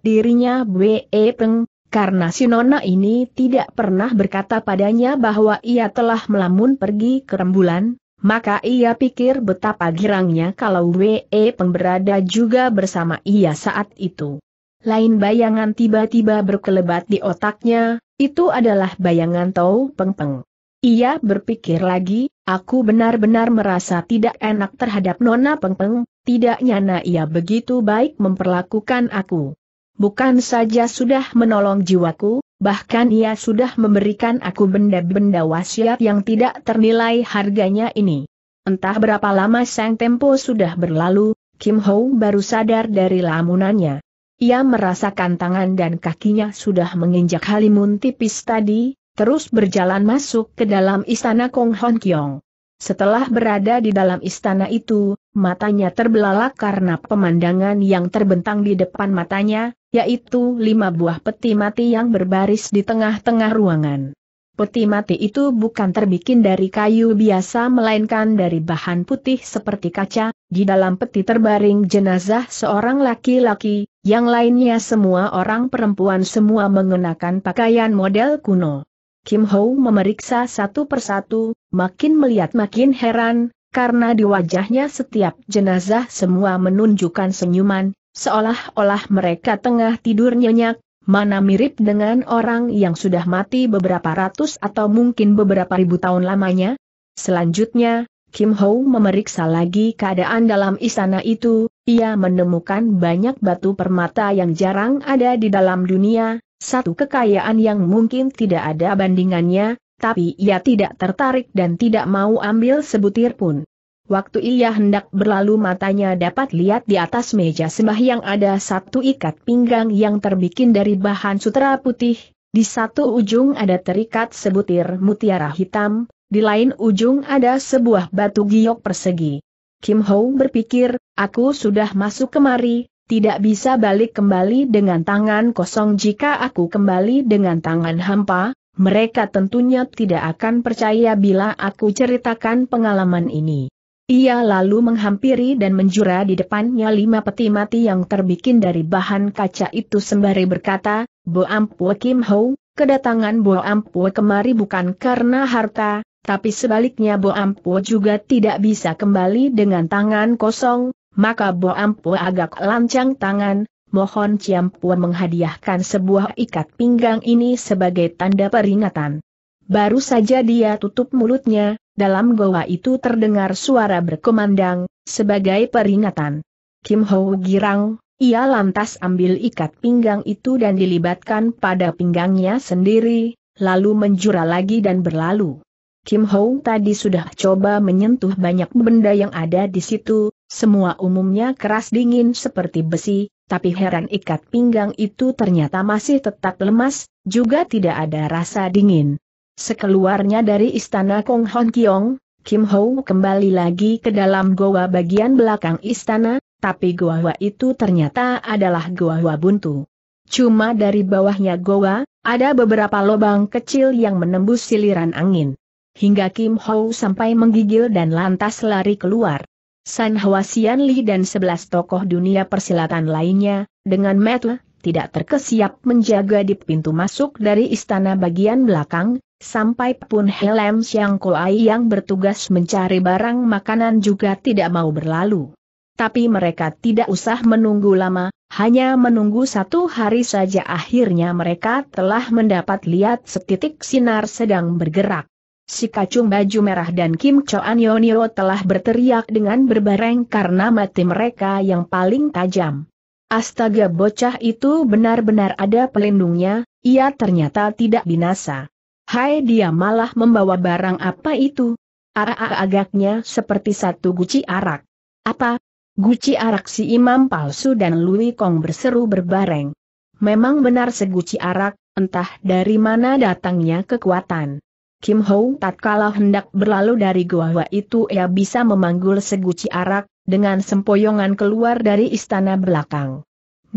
dirinya Bwe Peng, karena si Nona ini tidak pernah berkata padanya bahwa ia telah melamun pergi ke rembulan, maka ia pikir betapa girangnya kalau Wee Peng berada juga bersama ia saat itu. Lain bayangan tiba-tiba berkelebat di otaknya, itu adalah bayangan Tau Peng Peng. Ia berpikir lagi, aku benar-benar merasa tidak enak terhadap Nona Pengpeng, tidak nyana ia begitu baik memperlakukan aku. Bukan saja sudah menolong jiwaku, bahkan ia sudah memberikan aku benda-benda wasiat yang tidak ternilai harganya ini. Entah berapa lama sang tempo sudah berlalu, Kim Ho baru sadar dari lamunannya. Ia merasakan tangan dan kakinya sudah menginjak halimun tipis tadi, terus berjalan masuk ke dalam istana Kong Hon Kyong. Setelah berada di dalam istana itu, matanya terbelalak karena pemandangan yang terbentang di depan matanya, yaitu lima buah peti mati yang berbaris di tengah-tengah ruangan. Peti mati itu bukan terbikin dari kayu biasa melainkan dari bahan putih seperti kaca, di dalam peti terbaring jenazah seorang laki-laki, yang lainnya semua orang perempuan semua mengenakan pakaian model kuno. Kim Ho memeriksa satu persatu, makin melihat makin heran, karena di wajahnya setiap jenazah semua menunjukkan senyuman, seolah-olah mereka tengah tidur nyenyak, mana mirip dengan orang yang sudah mati beberapa ratus atau mungkin beberapa ribu tahun lamanya. Selanjutnya, Kim Ho memeriksa lagi keadaan dalam istana itu, ia menemukan banyak batu permata yang jarang ada di dalam dunia, satu kekayaan yang mungkin tidak ada bandingannya, tapi ia tidak tertarik dan tidak mau ambil sebutir pun. Waktu ia hendak berlalu matanya dapat lihat di atas meja sembahyang ada satu ikat pinggang yang terbikin dari bahan sutra putih, di satu ujung ada terikat sebutir mutiara hitam, di lain ujung ada sebuah batu giok persegi. Kim Ho berpikir, aku sudah masuk kemari, tidak bisa balik kembali dengan tangan kosong jika aku kembali dengan tangan hampa, mereka tentunya tidak akan percaya bila aku ceritakan pengalaman ini. Ia lalu menghampiri dan menjura di depannya lima peti mati yang terbikin dari bahan kaca itu sembari berkata, Bo Ampue Kim Ho, kedatangan Bo Ampue kemari bukan karena harta, tapi sebaliknya Bo Ampo juga tidak bisa kembali dengan tangan kosong, maka Bo Ampo agak lancang tangan, mohon Ciampuan menghadiahkan sebuah ikat pinggang ini sebagai tanda peringatan. Baru saja dia tutup mulutnya, dalam goa itu terdengar suara berkumandang, sebagai peringatan. Kim Ho girang, ia lantas ambil ikat pinggang itu dan dilibatkan pada pinggangnya sendiri, lalu menjura lagi dan berlalu. Kim Ho tadi sudah coba menyentuh banyak benda yang ada di situ, semua umumnya keras dingin seperti besi, tapi heran ikat pinggang itu ternyata masih tetap lemas, juga tidak ada rasa dingin. Sekeluarnya dari istana Kong Hon Kiong, Kim Ho kembali lagi ke dalam goa bagian belakang istana, tapi goa itu ternyata adalah goa buntu. Cuma dari bawahnya goa, ada beberapa lubang kecil yang menembus siliran angin hingga Kim Hou sampai menggigil dan lantas lari keluar. San Hwasian Li dan sebelas tokoh dunia persilatan lainnya, dengan metle, tidak terkesiap menjaga di pintu masuk dari istana bagian belakang, sampai pun Helem Siang Koai yang bertugas mencari barang makanan juga tidak mau berlalu. Tapi mereka tidak usah menunggu lama, hanya menunggu satu hari saja akhirnya mereka telah mendapat lihat setitik sinar sedang bergerak. Si kacung baju merah dan Kim Choan Yonio telah berteriak dengan berbareng karena mati mereka yang paling tajam. Astaga bocah itu benar-benar ada pelindungnya, ia ternyata tidak binasa. Hai dia malah membawa barang apa itu? Arah agaknya seperti satu guci arak. Apa? Guci arak si imam palsu dan Lui Kong berseru berbareng. Memang benar seguci arak, entah dari mana datangnya kekuatan. Kim Ho kalah hendak berlalu dari gua itu ia bisa memanggul seguci arak, dengan sempoyongan keluar dari istana belakang.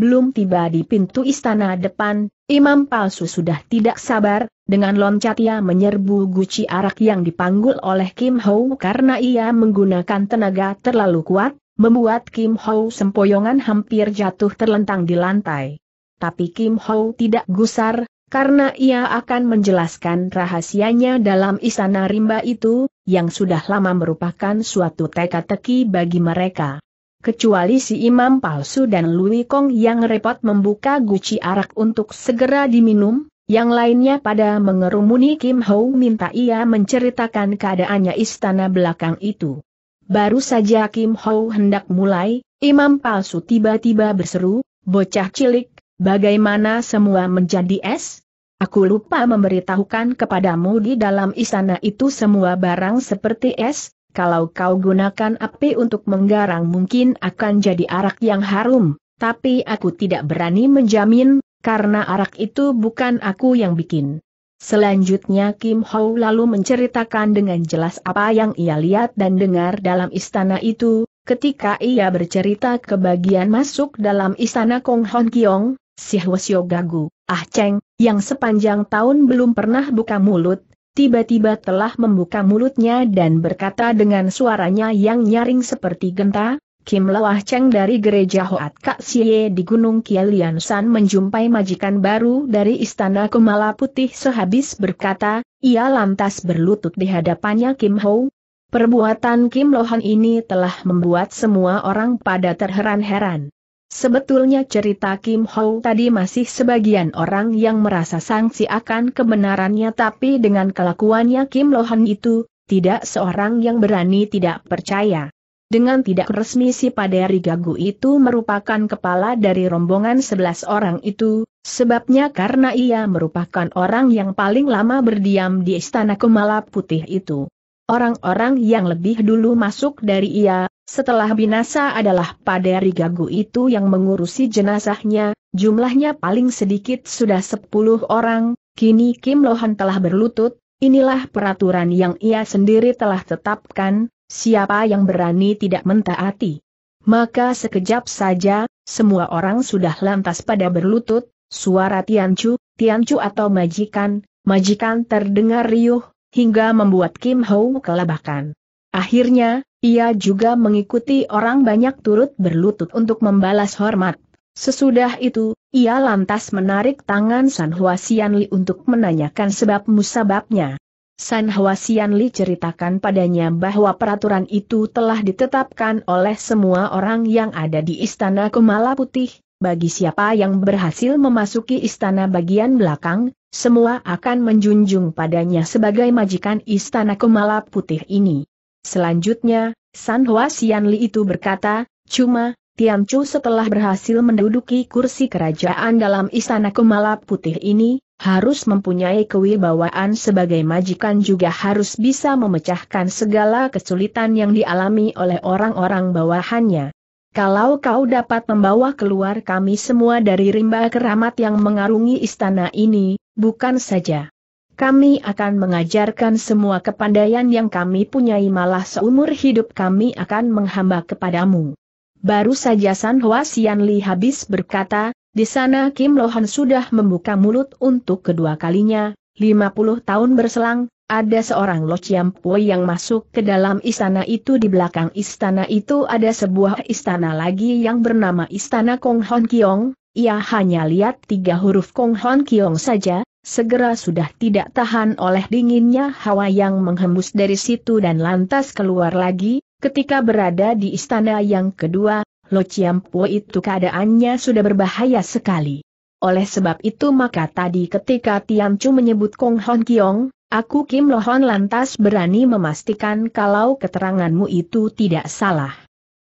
Belum tiba di pintu istana depan, imam palsu sudah tidak sabar, dengan loncat ia menyerbu guci arak yang dipanggul oleh Kim Ho karena ia menggunakan tenaga terlalu kuat, membuat Kim Ho sempoyongan hampir jatuh terlentang di lantai. Tapi Kim Ho tidak gusar, karena ia akan menjelaskan rahasianya dalam istana rimba itu, yang sudah lama merupakan suatu teka-teki bagi mereka. Kecuali si imam palsu dan Louis Kong yang repot membuka guci arak untuk segera diminum, yang lainnya pada mengerumuni Kim Ho minta ia menceritakan keadaannya istana belakang itu. Baru saja Kim Ho hendak mulai, imam palsu tiba-tiba berseru, bocah cilik, Bagaimana semua menjadi es? Aku lupa memberitahukan kepadamu di dalam istana itu semua barang seperti es, kalau kau gunakan api untuk menggarang mungkin akan jadi arak yang harum, tapi aku tidak berani menjamin, karena arak itu bukan aku yang bikin. Selanjutnya Kim Ho lalu menceritakan dengan jelas apa yang ia lihat dan dengar dalam istana itu, ketika ia bercerita ke bagian masuk dalam istana Kong Hon Kiong, Si Hwasyo gagu, ah Ceng, yang sepanjang tahun belum pernah buka mulut, tiba-tiba telah membuka mulutnya dan berkata dengan suaranya yang nyaring seperti genta, Kim Lawah Cheng dari gereja Hoat Kak Sie di Gunung Kialian San menjumpai majikan baru dari Istana Kumala Putih sehabis berkata, ia lantas berlutut di hadapannya Kim Ho. Perbuatan Kim Lohan ini telah membuat semua orang pada terheran-heran. Sebetulnya cerita Kim Ho tadi masih sebagian orang yang merasa sangsi akan kebenarannya tapi dengan kelakuannya Kim Lohan itu, tidak seorang yang berani tidak percaya. Dengan tidak resmi si Paderi Gagu itu merupakan kepala dari rombongan sebelas orang itu, sebabnya karena ia merupakan orang yang paling lama berdiam di istana Kemala Putih itu. Orang-orang yang lebih dulu masuk dari ia, setelah binasa adalah pada Rigagu itu yang mengurusi jenazahnya, jumlahnya paling sedikit sudah 10 orang, kini Kim Lohan telah berlutut, inilah peraturan yang ia sendiri telah tetapkan, siapa yang berani tidak mentaati. Maka sekejap saja, semua orang sudah lantas pada berlutut, suara Tianchu, Tianchu atau majikan, majikan terdengar riuh, hingga membuat Kim Ho kelabakan. Akhirnya, ia juga mengikuti orang banyak turut berlutut untuk membalas hormat. Sesudah itu, ia lantas menarik tangan San Huasian Li untuk menanyakan sebab musababnya. San Huasian Li ceritakan padanya bahwa peraturan itu telah ditetapkan oleh semua orang yang ada di Istana Kemala Putih, bagi siapa yang berhasil memasuki istana bagian belakang, semua akan menjunjung padanya sebagai majikan istana Kumala Putih ini. Selanjutnya, San Hua Xianli itu berkata, cuma, Tian Chu setelah berhasil menduduki kursi kerajaan dalam istana Kumala Putih ini, harus mempunyai kewibawaan sebagai majikan juga harus bisa memecahkan segala kesulitan yang dialami oleh orang-orang bawahannya. Kalau kau dapat membawa keluar kami semua dari rimba keramat yang mengarungi istana ini, Bukan saja. Kami akan mengajarkan semua kepandaian yang kami punyai malah seumur hidup kami akan menghamba kepadamu. Baru saja San Hua Sian Li habis berkata, di sana Kim Lohan sudah membuka mulut untuk kedua kalinya, 50 tahun berselang, ada seorang Lo Chiam Pui yang masuk ke dalam istana itu di belakang istana itu ada sebuah istana lagi yang bernama Istana Kong Hon Kiong, ia hanya lihat tiga huruf Kong Hon Kiong saja, segera sudah tidak tahan oleh dinginnya hawa yang menghembus dari situ dan lantas keluar lagi, ketika berada di istana yang kedua, Lo Po itu keadaannya sudah berbahaya sekali. Oleh sebab itu maka tadi ketika Tian Chu menyebut Kong Hon Kiong, Aku Kim Lo Hon lantas berani memastikan kalau keteranganmu itu tidak salah.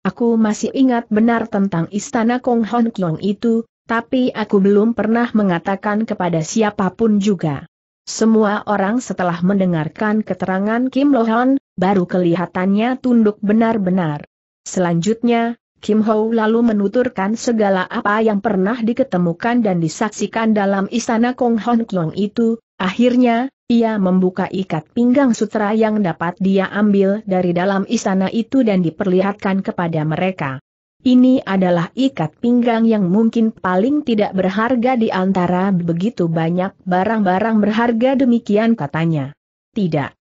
Aku masih ingat benar tentang istana Kong Hon Kiong itu, tapi aku belum pernah mengatakan kepada siapapun juga. Semua orang setelah mendengarkan keterangan Kim Lohan, baru kelihatannya tunduk benar-benar. Selanjutnya, Kim Ho lalu menuturkan segala apa yang pernah diketemukan dan disaksikan dalam istana Kong Hon Kong itu, akhirnya, ia membuka ikat pinggang sutra yang dapat dia ambil dari dalam istana itu dan diperlihatkan kepada mereka. Ini adalah ikat pinggang yang mungkin paling tidak berharga di antara begitu banyak barang-barang berharga demikian katanya. Tidak.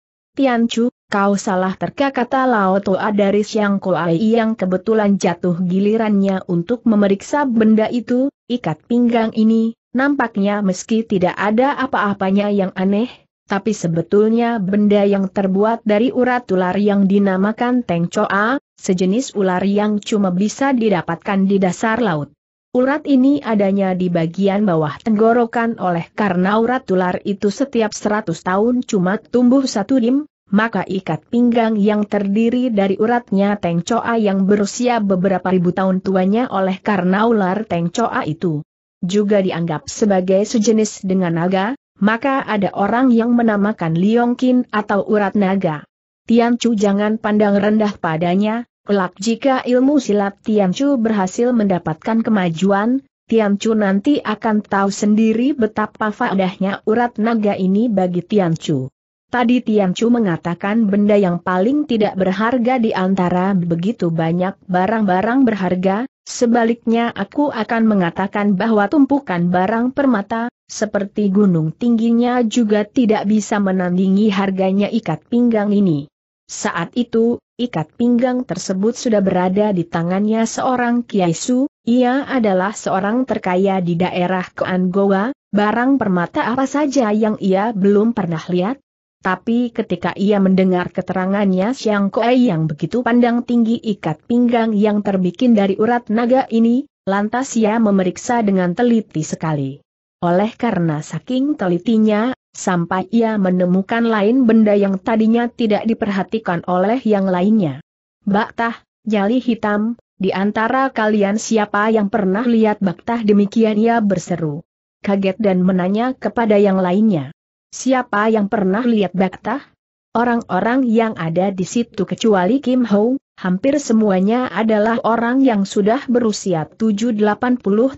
Chu, kau salah terka kata Lao Toa dari Siang Kuai yang kebetulan jatuh gilirannya untuk memeriksa benda itu, ikat pinggang ini, nampaknya meski tidak ada apa-apanya yang aneh, tapi sebetulnya benda yang terbuat dari urat ular yang dinamakan Teng Choa, sejenis ular yang cuma bisa didapatkan di dasar laut. Urat ini adanya di bagian bawah tenggorokan oleh karena urat ular itu setiap 100 tahun cuma tumbuh satu dim, maka ikat pinggang yang terdiri dari uratnya tengcoa yang berusia beberapa ribu tahun tuanya oleh karena ular tengcoa itu. Juga dianggap sebagai sejenis dengan naga, maka ada orang yang menamakan liongkin atau urat naga. Tian Chu jangan pandang rendah padanya, kelak jika ilmu silat Tian Chu berhasil mendapatkan kemajuan, Tian Chu nanti akan tahu sendiri betapa faedahnya urat naga ini bagi Tian Chu. Tadi Tian Chu mengatakan benda yang paling tidak berharga di antara begitu banyak barang-barang berharga, sebaliknya aku akan mengatakan bahwa tumpukan barang permata, seperti gunung tingginya juga tidak bisa menandingi harganya ikat pinggang ini. Saat itu, ikat pinggang tersebut sudah berada di tangannya seorang Kiai Su, ia adalah seorang terkaya di daerah Goa. barang permata apa saja yang ia belum pernah lihat. Tapi ketika ia mendengar keterangannya Siang Koei yang begitu pandang tinggi ikat pinggang yang terbikin dari urat naga ini, lantas ia memeriksa dengan teliti sekali. Oleh karena saking telitinya, sampai ia menemukan lain benda yang tadinya tidak diperhatikan oleh yang lainnya. Baktah, jali hitam, di antara kalian siapa yang pernah lihat baktah demikian ia berseru. Kaget dan menanya kepada yang lainnya. Siapa yang pernah lihat baktah? Orang-orang yang ada di situ kecuali Kim Ho, hampir semuanya adalah orang yang sudah berusia 7-80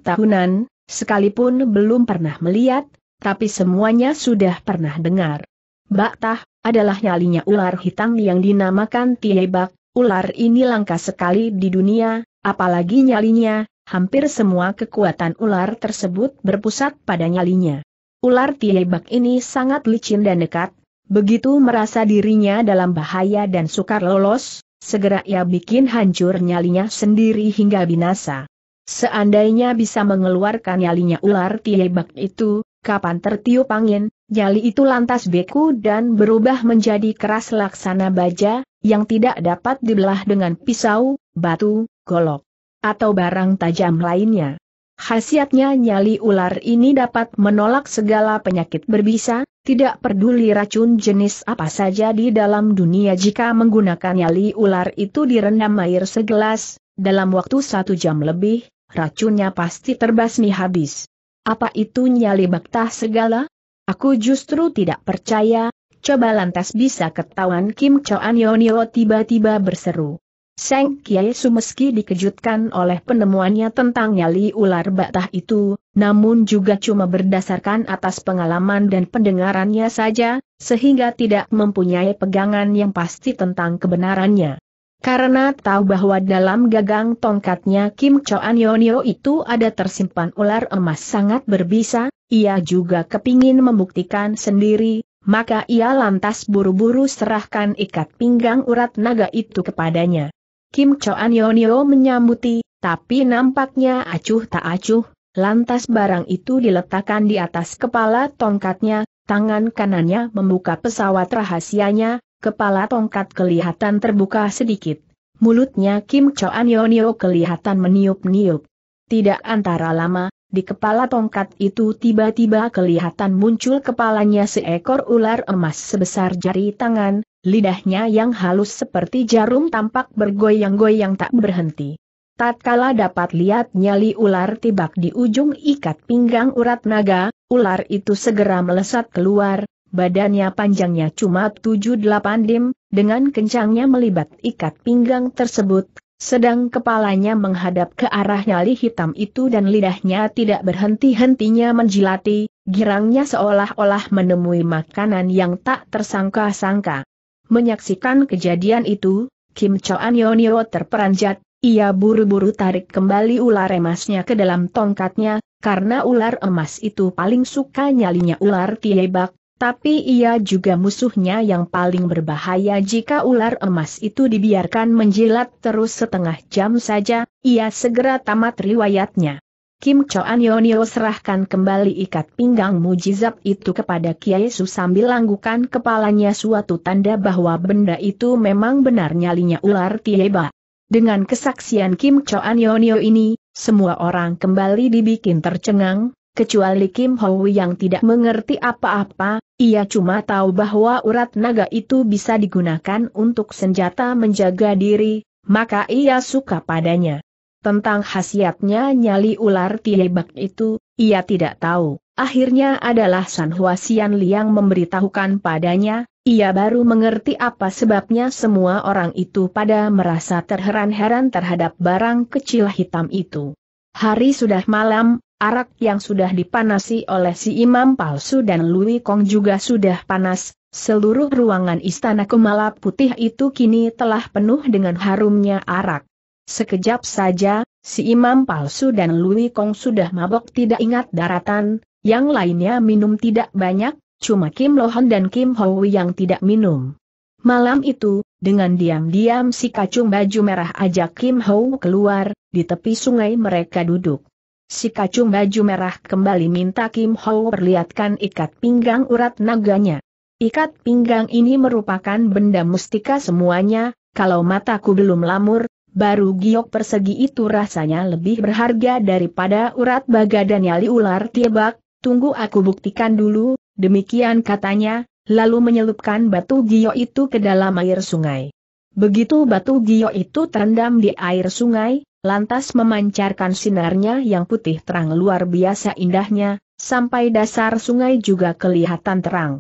tahunan, sekalipun belum pernah melihat, tapi semuanya sudah pernah dengar. Baktah, adalah nyalinya ular hitam yang dinamakan Tiebak, ular ini langka sekali di dunia, apalagi nyalinya, hampir semua kekuatan ular tersebut berpusat pada nyalinya. Ular Tiebak ini sangat licin dan dekat, begitu merasa dirinya dalam bahaya dan sukar lolos, segera ia bikin hancur nyalinya sendiri hingga binasa. Seandainya bisa mengeluarkan nyalinya ular Tiebak itu, kapan tertiup angin, nyali itu lantas beku dan berubah menjadi keras laksana baja, yang tidak dapat dibelah dengan pisau, batu, golok, atau barang tajam lainnya. Khasiatnya nyali ular ini dapat menolak segala penyakit berbisa, tidak peduli racun jenis apa saja di dalam dunia jika menggunakan nyali ular itu direndam air segelas, dalam waktu satu jam lebih, racunnya pasti terbasmi habis. Apa itu nyali baktah segala? Aku justru tidak percaya, coba lantas bisa ketahuan Kim Choan Yonio tiba-tiba berseru. Seng Kiai Sumeski dikejutkan oleh penemuannya tentang nyali ular batah itu, namun juga cuma berdasarkan atas pengalaman dan pendengarannya saja, sehingga tidak mempunyai pegangan yang pasti tentang kebenarannya. Karena tahu bahwa dalam gagang tongkatnya Kim Choan Yonio itu ada tersimpan ular emas sangat berbisa, ia juga kepingin membuktikan sendiri, maka ia lantas buru-buru serahkan ikat pinggang urat naga itu kepadanya. Kim Choan Yonio menyambuti, tapi nampaknya acuh tak acuh, lantas barang itu diletakkan di atas kepala tongkatnya, tangan kanannya membuka pesawat rahasianya, Kepala tongkat kelihatan terbuka sedikit. Mulutnya Kim Choan Yonio kelihatan meniup-niup. Tidak antara lama, di kepala tongkat itu tiba-tiba kelihatan muncul kepalanya seekor ular emas sebesar jari tangan, lidahnya yang halus seperti jarum tampak bergoyang-goyang tak berhenti. Tatkala dapat lihat nyali ular tibak di ujung ikat pinggang urat naga, ular itu segera melesat keluar, Badannya panjangnya cuma 7-8 dim, dengan kencangnya melibat ikat pinggang tersebut, sedang kepalanya menghadap ke arah nyali hitam itu dan lidahnya tidak berhenti-hentinya menjilati, girangnya seolah-olah menemui makanan yang tak tersangka-sangka. Menyaksikan kejadian itu, Kim Choan Yonio terperanjat, ia buru-buru tarik kembali ular emasnya ke dalam tongkatnya, karena ular emas itu paling suka nyalinya ular tiebak, tapi ia juga musuhnya yang paling berbahaya jika ular emas itu dibiarkan menjilat terus setengah jam saja, ia segera tamat riwayatnya. Kim Choan Yonio serahkan kembali ikat pinggang mujizat itu kepada Kiai Su sambil langgukan kepalanya suatu tanda bahwa benda itu memang benar nyalinya ular tieba. Dengan kesaksian Kim Choan Yonio ini, semua orang kembali dibikin tercengang, Kecuali Kim Hoi yang tidak mengerti apa-apa, ia cuma tahu bahwa urat naga itu bisa digunakan untuk senjata menjaga diri, maka ia suka padanya. Tentang khasiatnya nyali ular tiebak itu, ia tidak tahu. Akhirnya adalah San Huasian Liang memberitahukan padanya, ia baru mengerti apa sebabnya semua orang itu pada merasa terheran-heran terhadap barang kecil hitam itu. Hari sudah malam, Arak yang sudah dipanasi oleh si imam palsu dan Lui Kong juga sudah panas, seluruh ruangan istana kemala putih itu kini telah penuh dengan harumnya arak. Sekejap saja, si imam palsu dan Lui Kong sudah mabok tidak ingat daratan, yang lainnya minum tidak banyak, cuma Kim Lohan dan Kim Howe yang tidak minum. Malam itu, dengan diam-diam si kacung baju merah ajak Kim Ho keluar, di tepi sungai mereka duduk. Si kacung baju merah kembali minta Kim Ho perlihatkan ikat pinggang urat naganya. Ikat pinggang ini merupakan benda mustika semuanya, kalau mataku belum lamur, baru giok persegi itu rasanya lebih berharga daripada urat baga dan nyali ular tiebak, tunggu aku buktikan dulu, demikian katanya, lalu menyelupkan batu giok itu ke dalam air sungai. Begitu batu giok itu terendam di air sungai, lantas memancarkan sinarnya yang putih terang luar biasa indahnya, sampai dasar sungai juga kelihatan terang.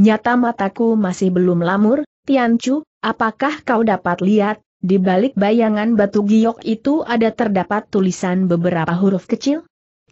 Nyata mataku masih belum lamur, Tiancu, apakah kau dapat lihat, di balik bayangan batu giok itu ada terdapat tulisan beberapa huruf kecil?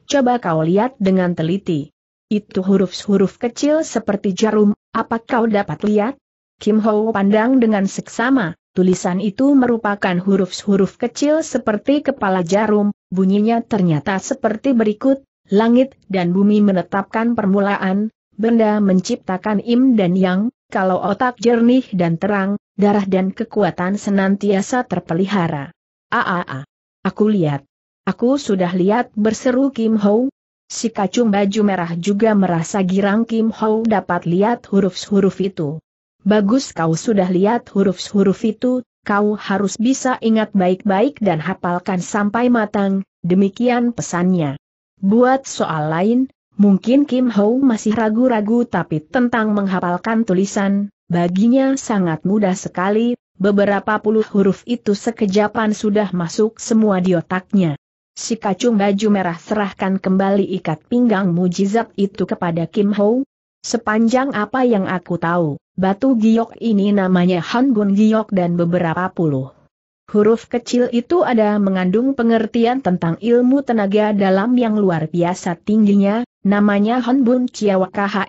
Coba kau lihat dengan teliti. Itu huruf-huruf kecil seperti jarum, Apakah kau dapat lihat? Kim Ho pandang dengan seksama, Tulisan itu merupakan huruf-huruf kecil seperti kepala jarum, bunyinya ternyata seperti berikut, langit dan bumi menetapkan permulaan, benda menciptakan im dan yang, kalau otak jernih dan terang, darah dan kekuatan senantiasa terpelihara. Aa, aku lihat. Aku sudah lihat berseru Kim Ho. Si kacung baju merah juga merasa girang Kim Ho dapat lihat huruf-huruf itu. Bagus kau sudah lihat huruf-huruf itu, kau harus bisa ingat baik-baik dan hafalkan sampai matang, demikian pesannya. Buat soal lain, mungkin Kim Ho masih ragu-ragu tapi tentang menghafalkan tulisan, baginya sangat mudah sekali, beberapa puluh huruf itu sekejapan sudah masuk semua di otaknya. Si kacung baju merah serahkan kembali ikat pinggang mujizat itu kepada Kim Ho. Sepanjang apa yang aku tahu, Batu giok ini namanya Hangun giok dan beberapa puluh. Huruf kecil itu ada mengandung pengertian tentang ilmu tenaga dalam yang luar biasa tingginya, namanya Hanbun Chiawaka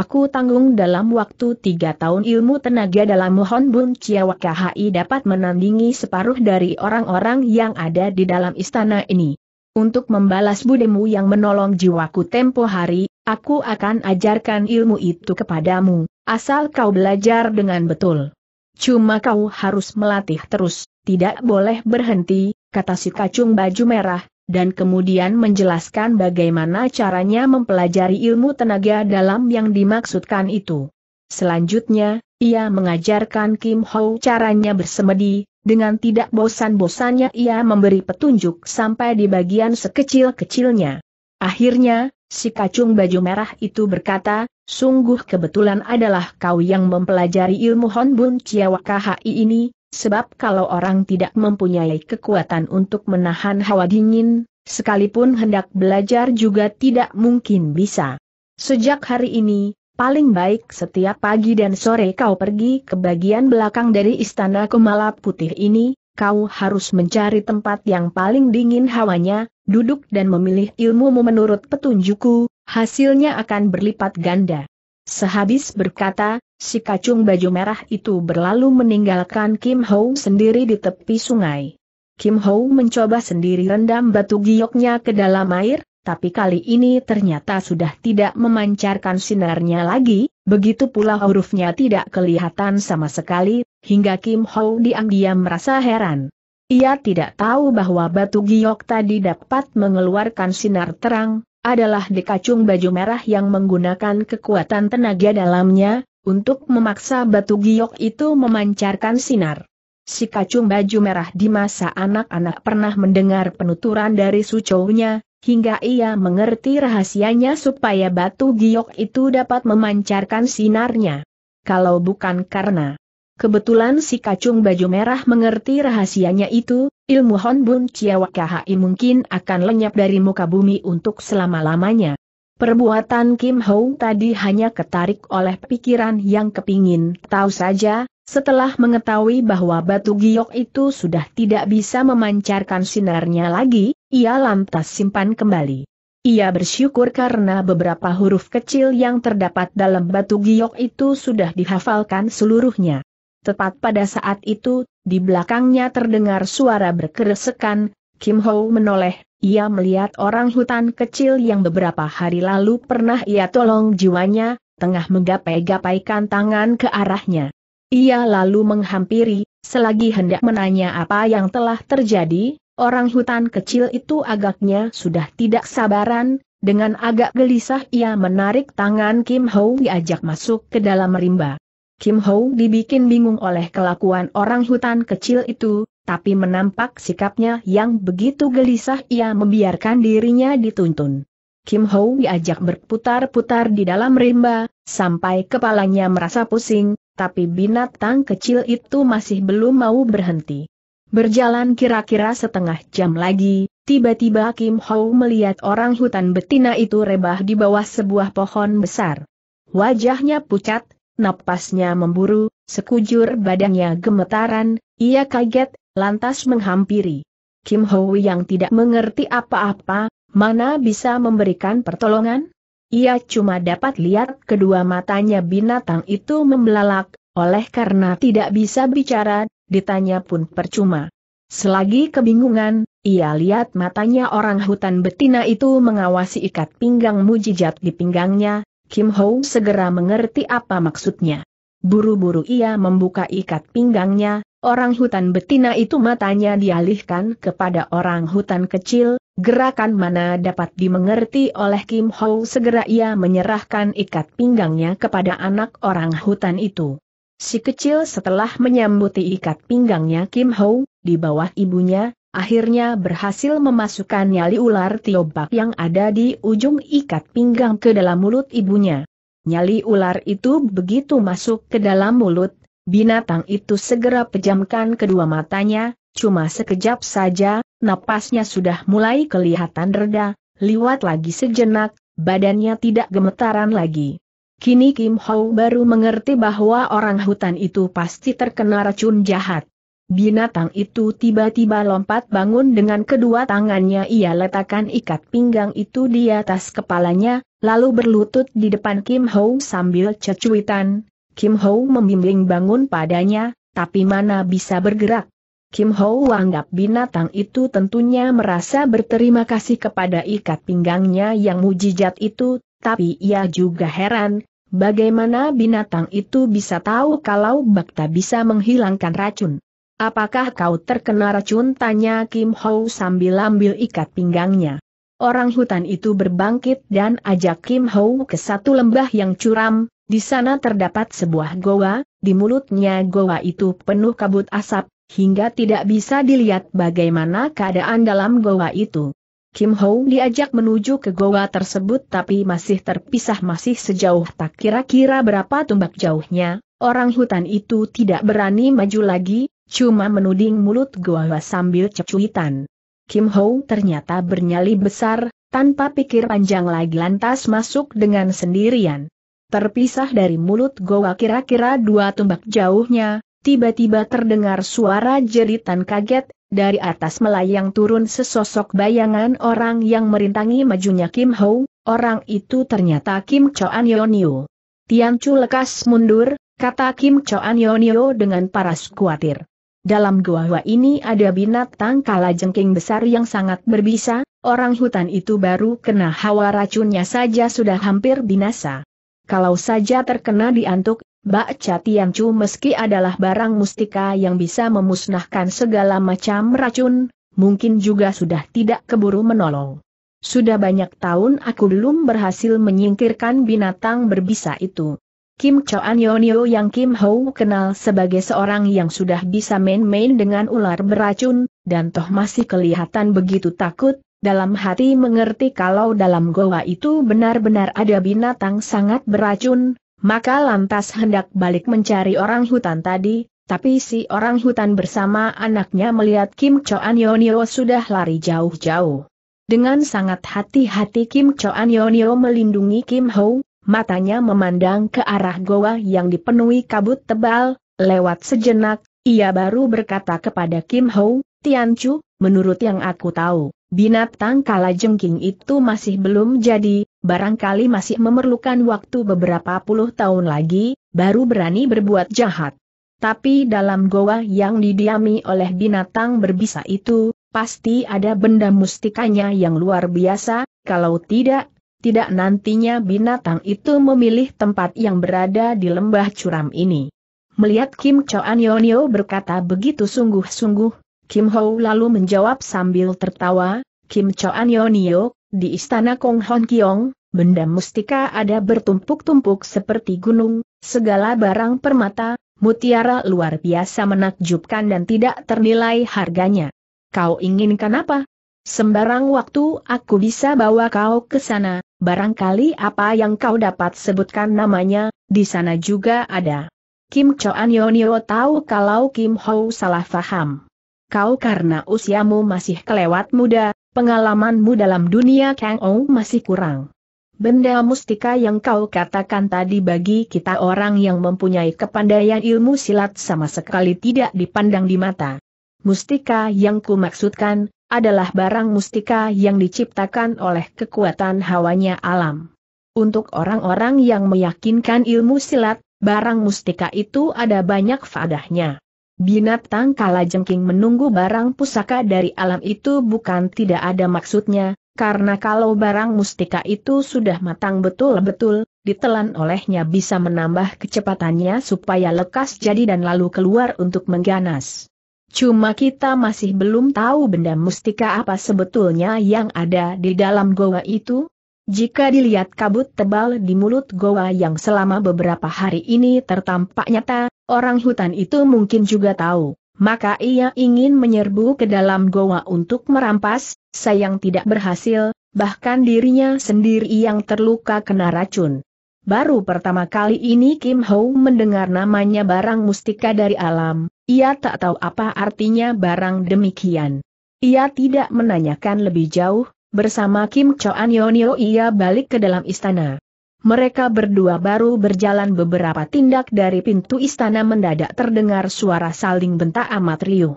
Aku tanggung dalam waktu tiga tahun ilmu tenaga dalam Honbun Chiawaka dapat menandingi separuh dari orang-orang yang ada di dalam istana ini. Untuk membalas budemu yang menolong jiwaku tempo hari, aku akan ajarkan ilmu itu kepadamu asal kau belajar dengan betul. Cuma kau harus melatih terus, tidak boleh berhenti, kata si kacung baju merah, dan kemudian menjelaskan bagaimana caranya mempelajari ilmu tenaga dalam yang dimaksudkan itu. Selanjutnya, ia mengajarkan Kim Ho caranya bersemedi, dengan tidak bosan-bosannya ia memberi petunjuk sampai di bagian sekecil-kecilnya. Akhirnya, si kacung baju merah itu berkata, Sungguh kebetulan adalah kau yang mempelajari ilmu Honbun Chiawakahi ini, sebab kalau orang tidak mempunyai kekuatan untuk menahan hawa dingin, sekalipun hendak belajar juga tidak mungkin bisa. Sejak hari ini, paling baik setiap pagi dan sore kau pergi ke bagian belakang dari istana Kumala Putih ini, kau harus mencari tempat yang paling dingin hawanya, duduk dan memilih ilmumu menurut petunjukku, hasilnya akan berlipat ganda. Sehabis berkata, si kacung baju merah itu berlalu meninggalkan Kim Ho sendiri di tepi sungai. Kim Ho mencoba sendiri rendam batu gioknya ke dalam air, tapi kali ini ternyata sudah tidak memancarkan sinarnya lagi, begitu pula hurufnya tidak kelihatan sama sekali, hingga Kim Ho diam-diam merasa heran. Ia tidak tahu bahwa batu giok tadi dapat mengeluarkan sinar terang, adalah dikacung baju merah yang menggunakan kekuatan tenaga dalamnya, untuk memaksa batu giok itu memancarkan sinar. Si kacung baju merah di masa anak-anak pernah mendengar penuturan dari sucownya, hingga ia mengerti rahasianya supaya batu giok itu dapat memancarkan sinarnya. Kalau bukan karena Kebetulan si kacung baju merah mengerti rahasianya itu, ilmu bun Honbun KHI mungkin akan lenyap dari muka bumi untuk selama-lamanya. Perbuatan Kim Hong tadi hanya ketarik oleh pikiran yang kepingin tahu saja, setelah mengetahui bahwa batu giok itu sudah tidak bisa memancarkan sinarnya lagi, ia lantas simpan kembali. Ia bersyukur karena beberapa huruf kecil yang terdapat dalam batu giok itu sudah dihafalkan seluruhnya. Tepat pada saat itu, di belakangnya terdengar suara berkeresekan, Kim Ho menoleh, ia melihat orang hutan kecil yang beberapa hari lalu pernah ia tolong jiwanya, tengah menggapai-gapaikan tangan ke arahnya. Ia lalu menghampiri, selagi hendak menanya apa yang telah terjadi, orang hutan kecil itu agaknya sudah tidak sabaran, dengan agak gelisah ia menarik tangan Kim Ho diajak masuk ke dalam rimba. Kim Ho dibikin bingung oleh kelakuan orang hutan kecil itu, tapi menampak sikapnya yang begitu gelisah ia membiarkan dirinya dituntun. Kim Ho diajak berputar-putar di dalam rimba, sampai kepalanya merasa pusing, tapi binatang kecil itu masih belum mau berhenti. Berjalan kira-kira setengah jam lagi, tiba-tiba Kim Ho melihat orang hutan betina itu rebah di bawah sebuah pohon besar. Wajahnya pucat, napasnya memburu, sekujur badannya gemetaran, ia kaget, lantas menghampiri. Kim Ho yang tidak mengerti apa-apa, mana bisa memberikan pertolongan? Ia cuma dapat lihat kedua matanya binatang itu membelalak, oleh karena tidak bisa bicara, ditanya pun percuma. Selagi kebingungan, ia lihat matanya orang hutan betina itu mengawasi ikat pinggang mujijat di pinggangnya, Kim Ho segera mengerti apa maksudnya. Buru-buru ia membuka ikat pinggangnya, orang hutan betina itu matanya dialihkan kepada orang hutan kecil, gerakan mana dapat dimengerti oleh Kim Ho segera ia menyerahkan ikat pinggangnya kepada anak orang hutan itu. Si kecil setelah menyambuti ikat pinggangnya Kim Ho, di bawah ibunya, akhirnya berhasil memasukkan nyali ular tiobak yang ada di ujung ikat pinggang ke dalam mulut ibunya. Nyali ular itu begitu masuk ke dalam mulut, binatang itu segera pejamkan kedua matanya, cuma sekejap saja, napasnya sudah mulai kelihatan reda, liwat lagi sejenak, badannya tidak gemetaran lagi. Kini Kim Hou baru mengerti bahwa orang hutan itu pasti terkena racun jahat. Binatang itu tiba-tiba lompat bangun dengan kedua tangannya ia letakkan ikat pinggang itu di atas kepalanya, lalu berlutut di depan Kim Ho sambil cecuitan. Kim Ho membimbing bangun padanya, tapi mana bisa bergerak. Kim Ho anggap binatang itu tentunya merasa berterima kasih kepada ikat pinggangnya yang mujijat itu, tapi ia juga heran, bagaimana binatang itu bisa tahu kalau bakta bisa menghilangkan racun. Apakah kau terkena racun? Tanya Kim Ho sambil ambil ikat pinggangnya. Orang hutan itu berbangkit dan ajak Kim Ho ke satu lembah yang curam, di sana terdapat sebuah goa, di mulutnya goa itu penuh kabut asap, hingga tidak bisa dilihat bagaimana keadaan dalam goa itu. Kim Ho diajak menuju ke goa tersebut tapi masih terpisah masih sejauh tak kira-kira berapa tumbak jauhnya, orang hutan itu tidak berani maju lagi, Cuma menuding mulut gua sambil cecuitan. Kim Ho ternyata bernyali besar, tanpa pikir panjang lagi lantas masuk dengan sendirian. Terpisah dari mulut goa kira-kira dua tumbak jauhnya, tiba-tiba terdengar suara jeritan kaget, dari atas melayang turun sesosok bayangan orang yang merintangi majunya Kim Ho, orang itu ternyata Kim Choan Yonio. Chu lekas mundur, kata Kim Choan Yonio dengan paras khawatir. Dalam gua-gua ini ada binatang kala jengking besar yang sangat berbisa, orang hutan itu baru kena hawa racunnya saja sudah hampir binasa. Kalau saja terkena diantuk, Bakca Catiancu meski adalah barang mustika yang bisa memusnahkan segala macam racun, mungkin juga sudah tidak keburu menolong. Sudah banyak tahun aku belum berhasil menyingkirkan binatang berbisa itu. Kim Choan Yonio yang Kim Ho kenal sebagai seorang yang sudah bisa main-main dengan ular beracun, dan toh masih kelihatan begitu takut, dalam hati mengerti kalau dalam goa itu benar-benar ada binatang sangat beracun, maka lantas hendak balik mencari orang hutan tadi, tapi si orang hutan bersama anaknya melihat Kim Choan Yonio sudah lari jauh-jauh. Dengan sangat hati-hati Kim Choan Yonio melindungi Kim Ho, matanya memandang ke arah goa yang dipenuhi kabut tebal, lewat sejenak, ia baru berkata kepada Kim Ho, Tian Chu, menurut yang aku tahu, binatang kalajengking itu masih belum jadi, barangkali masih memerlukan waktu beberapa puluh tahun lagi, baru berani berbuat jahat. Tapi dalam goa yang didiami oleh binatang berbisa itu, pasti ada benda mustikanya yang luar biasa, kalau tidak, tidak nantinya binatang itu memilih tempat yang berada di lembah curam ini. Melihat Kim Choan Yonio berkata begitu sungguh-sungguh, Kim Ho lalu menjawab sambil tertawa, Kim Choan Yonio, di istana Kong Hon Kiong, benda mustika ada bertumpuk-tumpuk seperti gunung, segala barang permata, mutiara luar biasa menakjubkan dan tidak ternilai harganya. Kau inginkan apa? Sembarang waktu aku bisa bawa kau ke sana, Barangkali apa yang kau dapat sebutkan namanya, di sana juga ada. Kim Choan Yonio tahu kalau Kim Ho salah faham. Kau karena usiamu masih kelewat muda, pengalamanmu dalam dunia Kang Ou masih kurang. Benda mustika yang kau katakan tadi bagi kita orang yang mempunyai kepandaian ilmu silat sama sekali tidak dipandang di mata. Mustika yang ku maksudkan, adalah barang mustika yang diciptakan oleh kekuatan hawanya alam. Untuk orang-orang yang meyakinkan ilmu silat, barang mustika itu ada banyak fadahnya. Binatang kalajengking menunggu barang pusaka dari alam itu bukan tidak ada maksudnya, karena kalau barang mustika itu sudah matang betul-betul, ditelan olehnya bisa menambah kecepatannya supaya lekas jadi dan lalu keluar untuk mengganas. Cuma kita masih belum tahu benda mustika apa sebetulnya yang ada di dalam goa itu. Jika dilihat kabut tebal di mulut goa yang selama beberapa hari ini tertampak nyata, orang hutan itu mungkin juga tahu. Maka ia ingin menyerbu ke dalam goa untuk merampas, sayang tidak berhasil, bahkan dirinya sendiri yang terluka kena racun. Baru pertama kali ini Kim Ho mendengar namanya barang mustika dari alam, ia tak tahu apa artinya barang demikian. Ia tidak menanyakan lebih jauh, bersama Kim An Yonio ia balik ke dalam istana. Mereka berdua baru berjalan beberapa tindak dari pintu istana mendadak terdengar suara saling bentak amat riuh.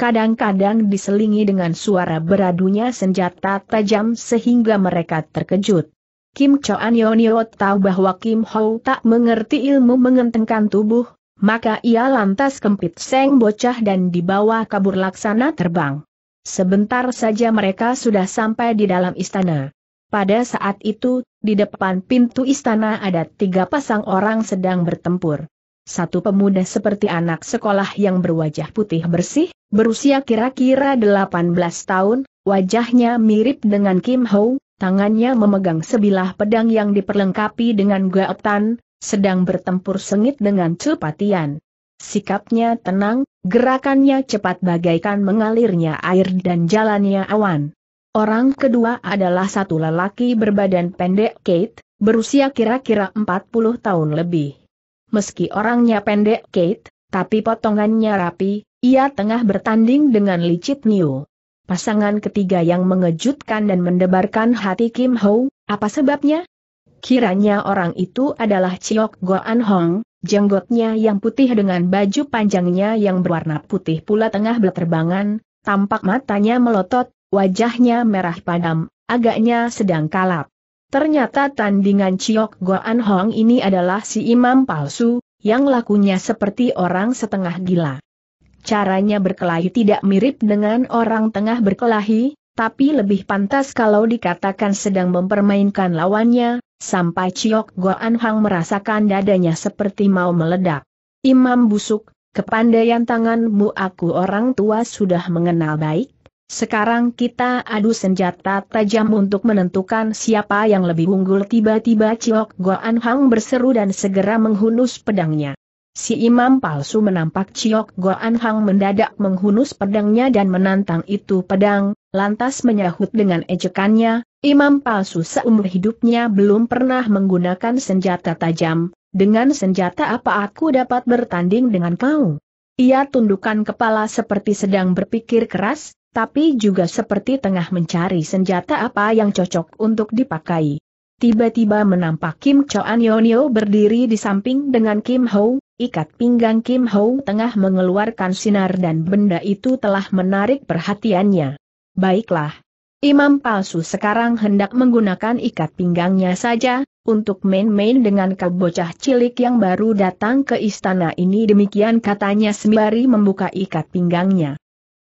Kadang-kadang diselingi dengan suara beradunya senjata tajam sehingga mereka terkejut. Kim Choan Yoniot tahu bahwa Kim Ho tak mengerti ilmu mengentengkan tubuh, maka ia lantas kempit seng bocah dan dibawa kabur laksana terbang. Sebentar saja mereka sudah sampai di dalam istana. Pada saat itu, di depan pintu istana ada tiga pasang orang sedang bertempur. Satu pemuda seperti anak sekolah yang berwajah putih bersih, berusia kira-kira 18 tahun, wajahnya mirip dengan Kim Ho, tangannya memegang sebilah pedang yang diperlengkapi dengan gaetan, sedang bertempur sengit dengan Cepatian. Sikapnya tenang, gerakannya cepat bagaikan mengalirnya air dan jalannya awan. Orang kedua adalah satu lelaki berbadan pendek Kate, berusia kira-kira 40 tahun lebih. Meski orangnya pendek Kate, tapi potongannya rapi, ia tengah bertanding dengan licit Niu pasangan ketiga yang mengejutkan dan mendebarkan hati Kim Ho, apa sebabnya? Kiranya orang itu adalah Chiok An Hong, jenggotnya yang putih dengan baju panjangnya yang berwarna putih pula tengah berterbangan, tampak matanya melotot, wajahnya merah padam, agaknya sedang kalap. Ternyata tandingan Chiok An Hong ini adalah si imam palsu, yang lakunya seperti orang setengah gila. Caranya berkelahi tidak mirip dengan orang tengah berkelahi, tapi lebih pantas kalau dikatakan sedang mempermainkan lawannya, sampai Ciok Goan Hang merasakan dadanya seperti mau meledak. Imam busuk, kepandaian tanganmu aku orang tua sudah mengenal baik, sekarang kita adu senjata tajam untuk menentukan siapa yang lebih unggul tiba-tiba Ciok Goan Hang berseru dan segera menghunus pedangnya. Si imam palsu menampak Ciok Goan Hang mendadak menghunus pedangnya dan menantang itu pedang, lantas menyahut dengan ejekannya, imam palsu seumur hidupnya belum pernah menggunakan senjata tajam, dengan senjata apa aku dapat bertanding dengan kau? Ia tundukkan kepala seperti sedang berpikir keras, tapi juga seperti tengah mencari senjata apa yang cocok untuk dipakai. Tiba-tiba menampak Kim Choan Yonyo berdiri di samping dengan Kim Ho, ikat pinggang Kim Ho tengah mengeluarkan sinar dan benda itu telah menarik perhatiannya. Baiklah. Imam palsu sekarang hendak menggunakan ikat pinggangnya saja, untuk main-main dengan kebocah cilik yang baru datang ke istana ini demikian katanya sembari membuka ikat pinggangnya.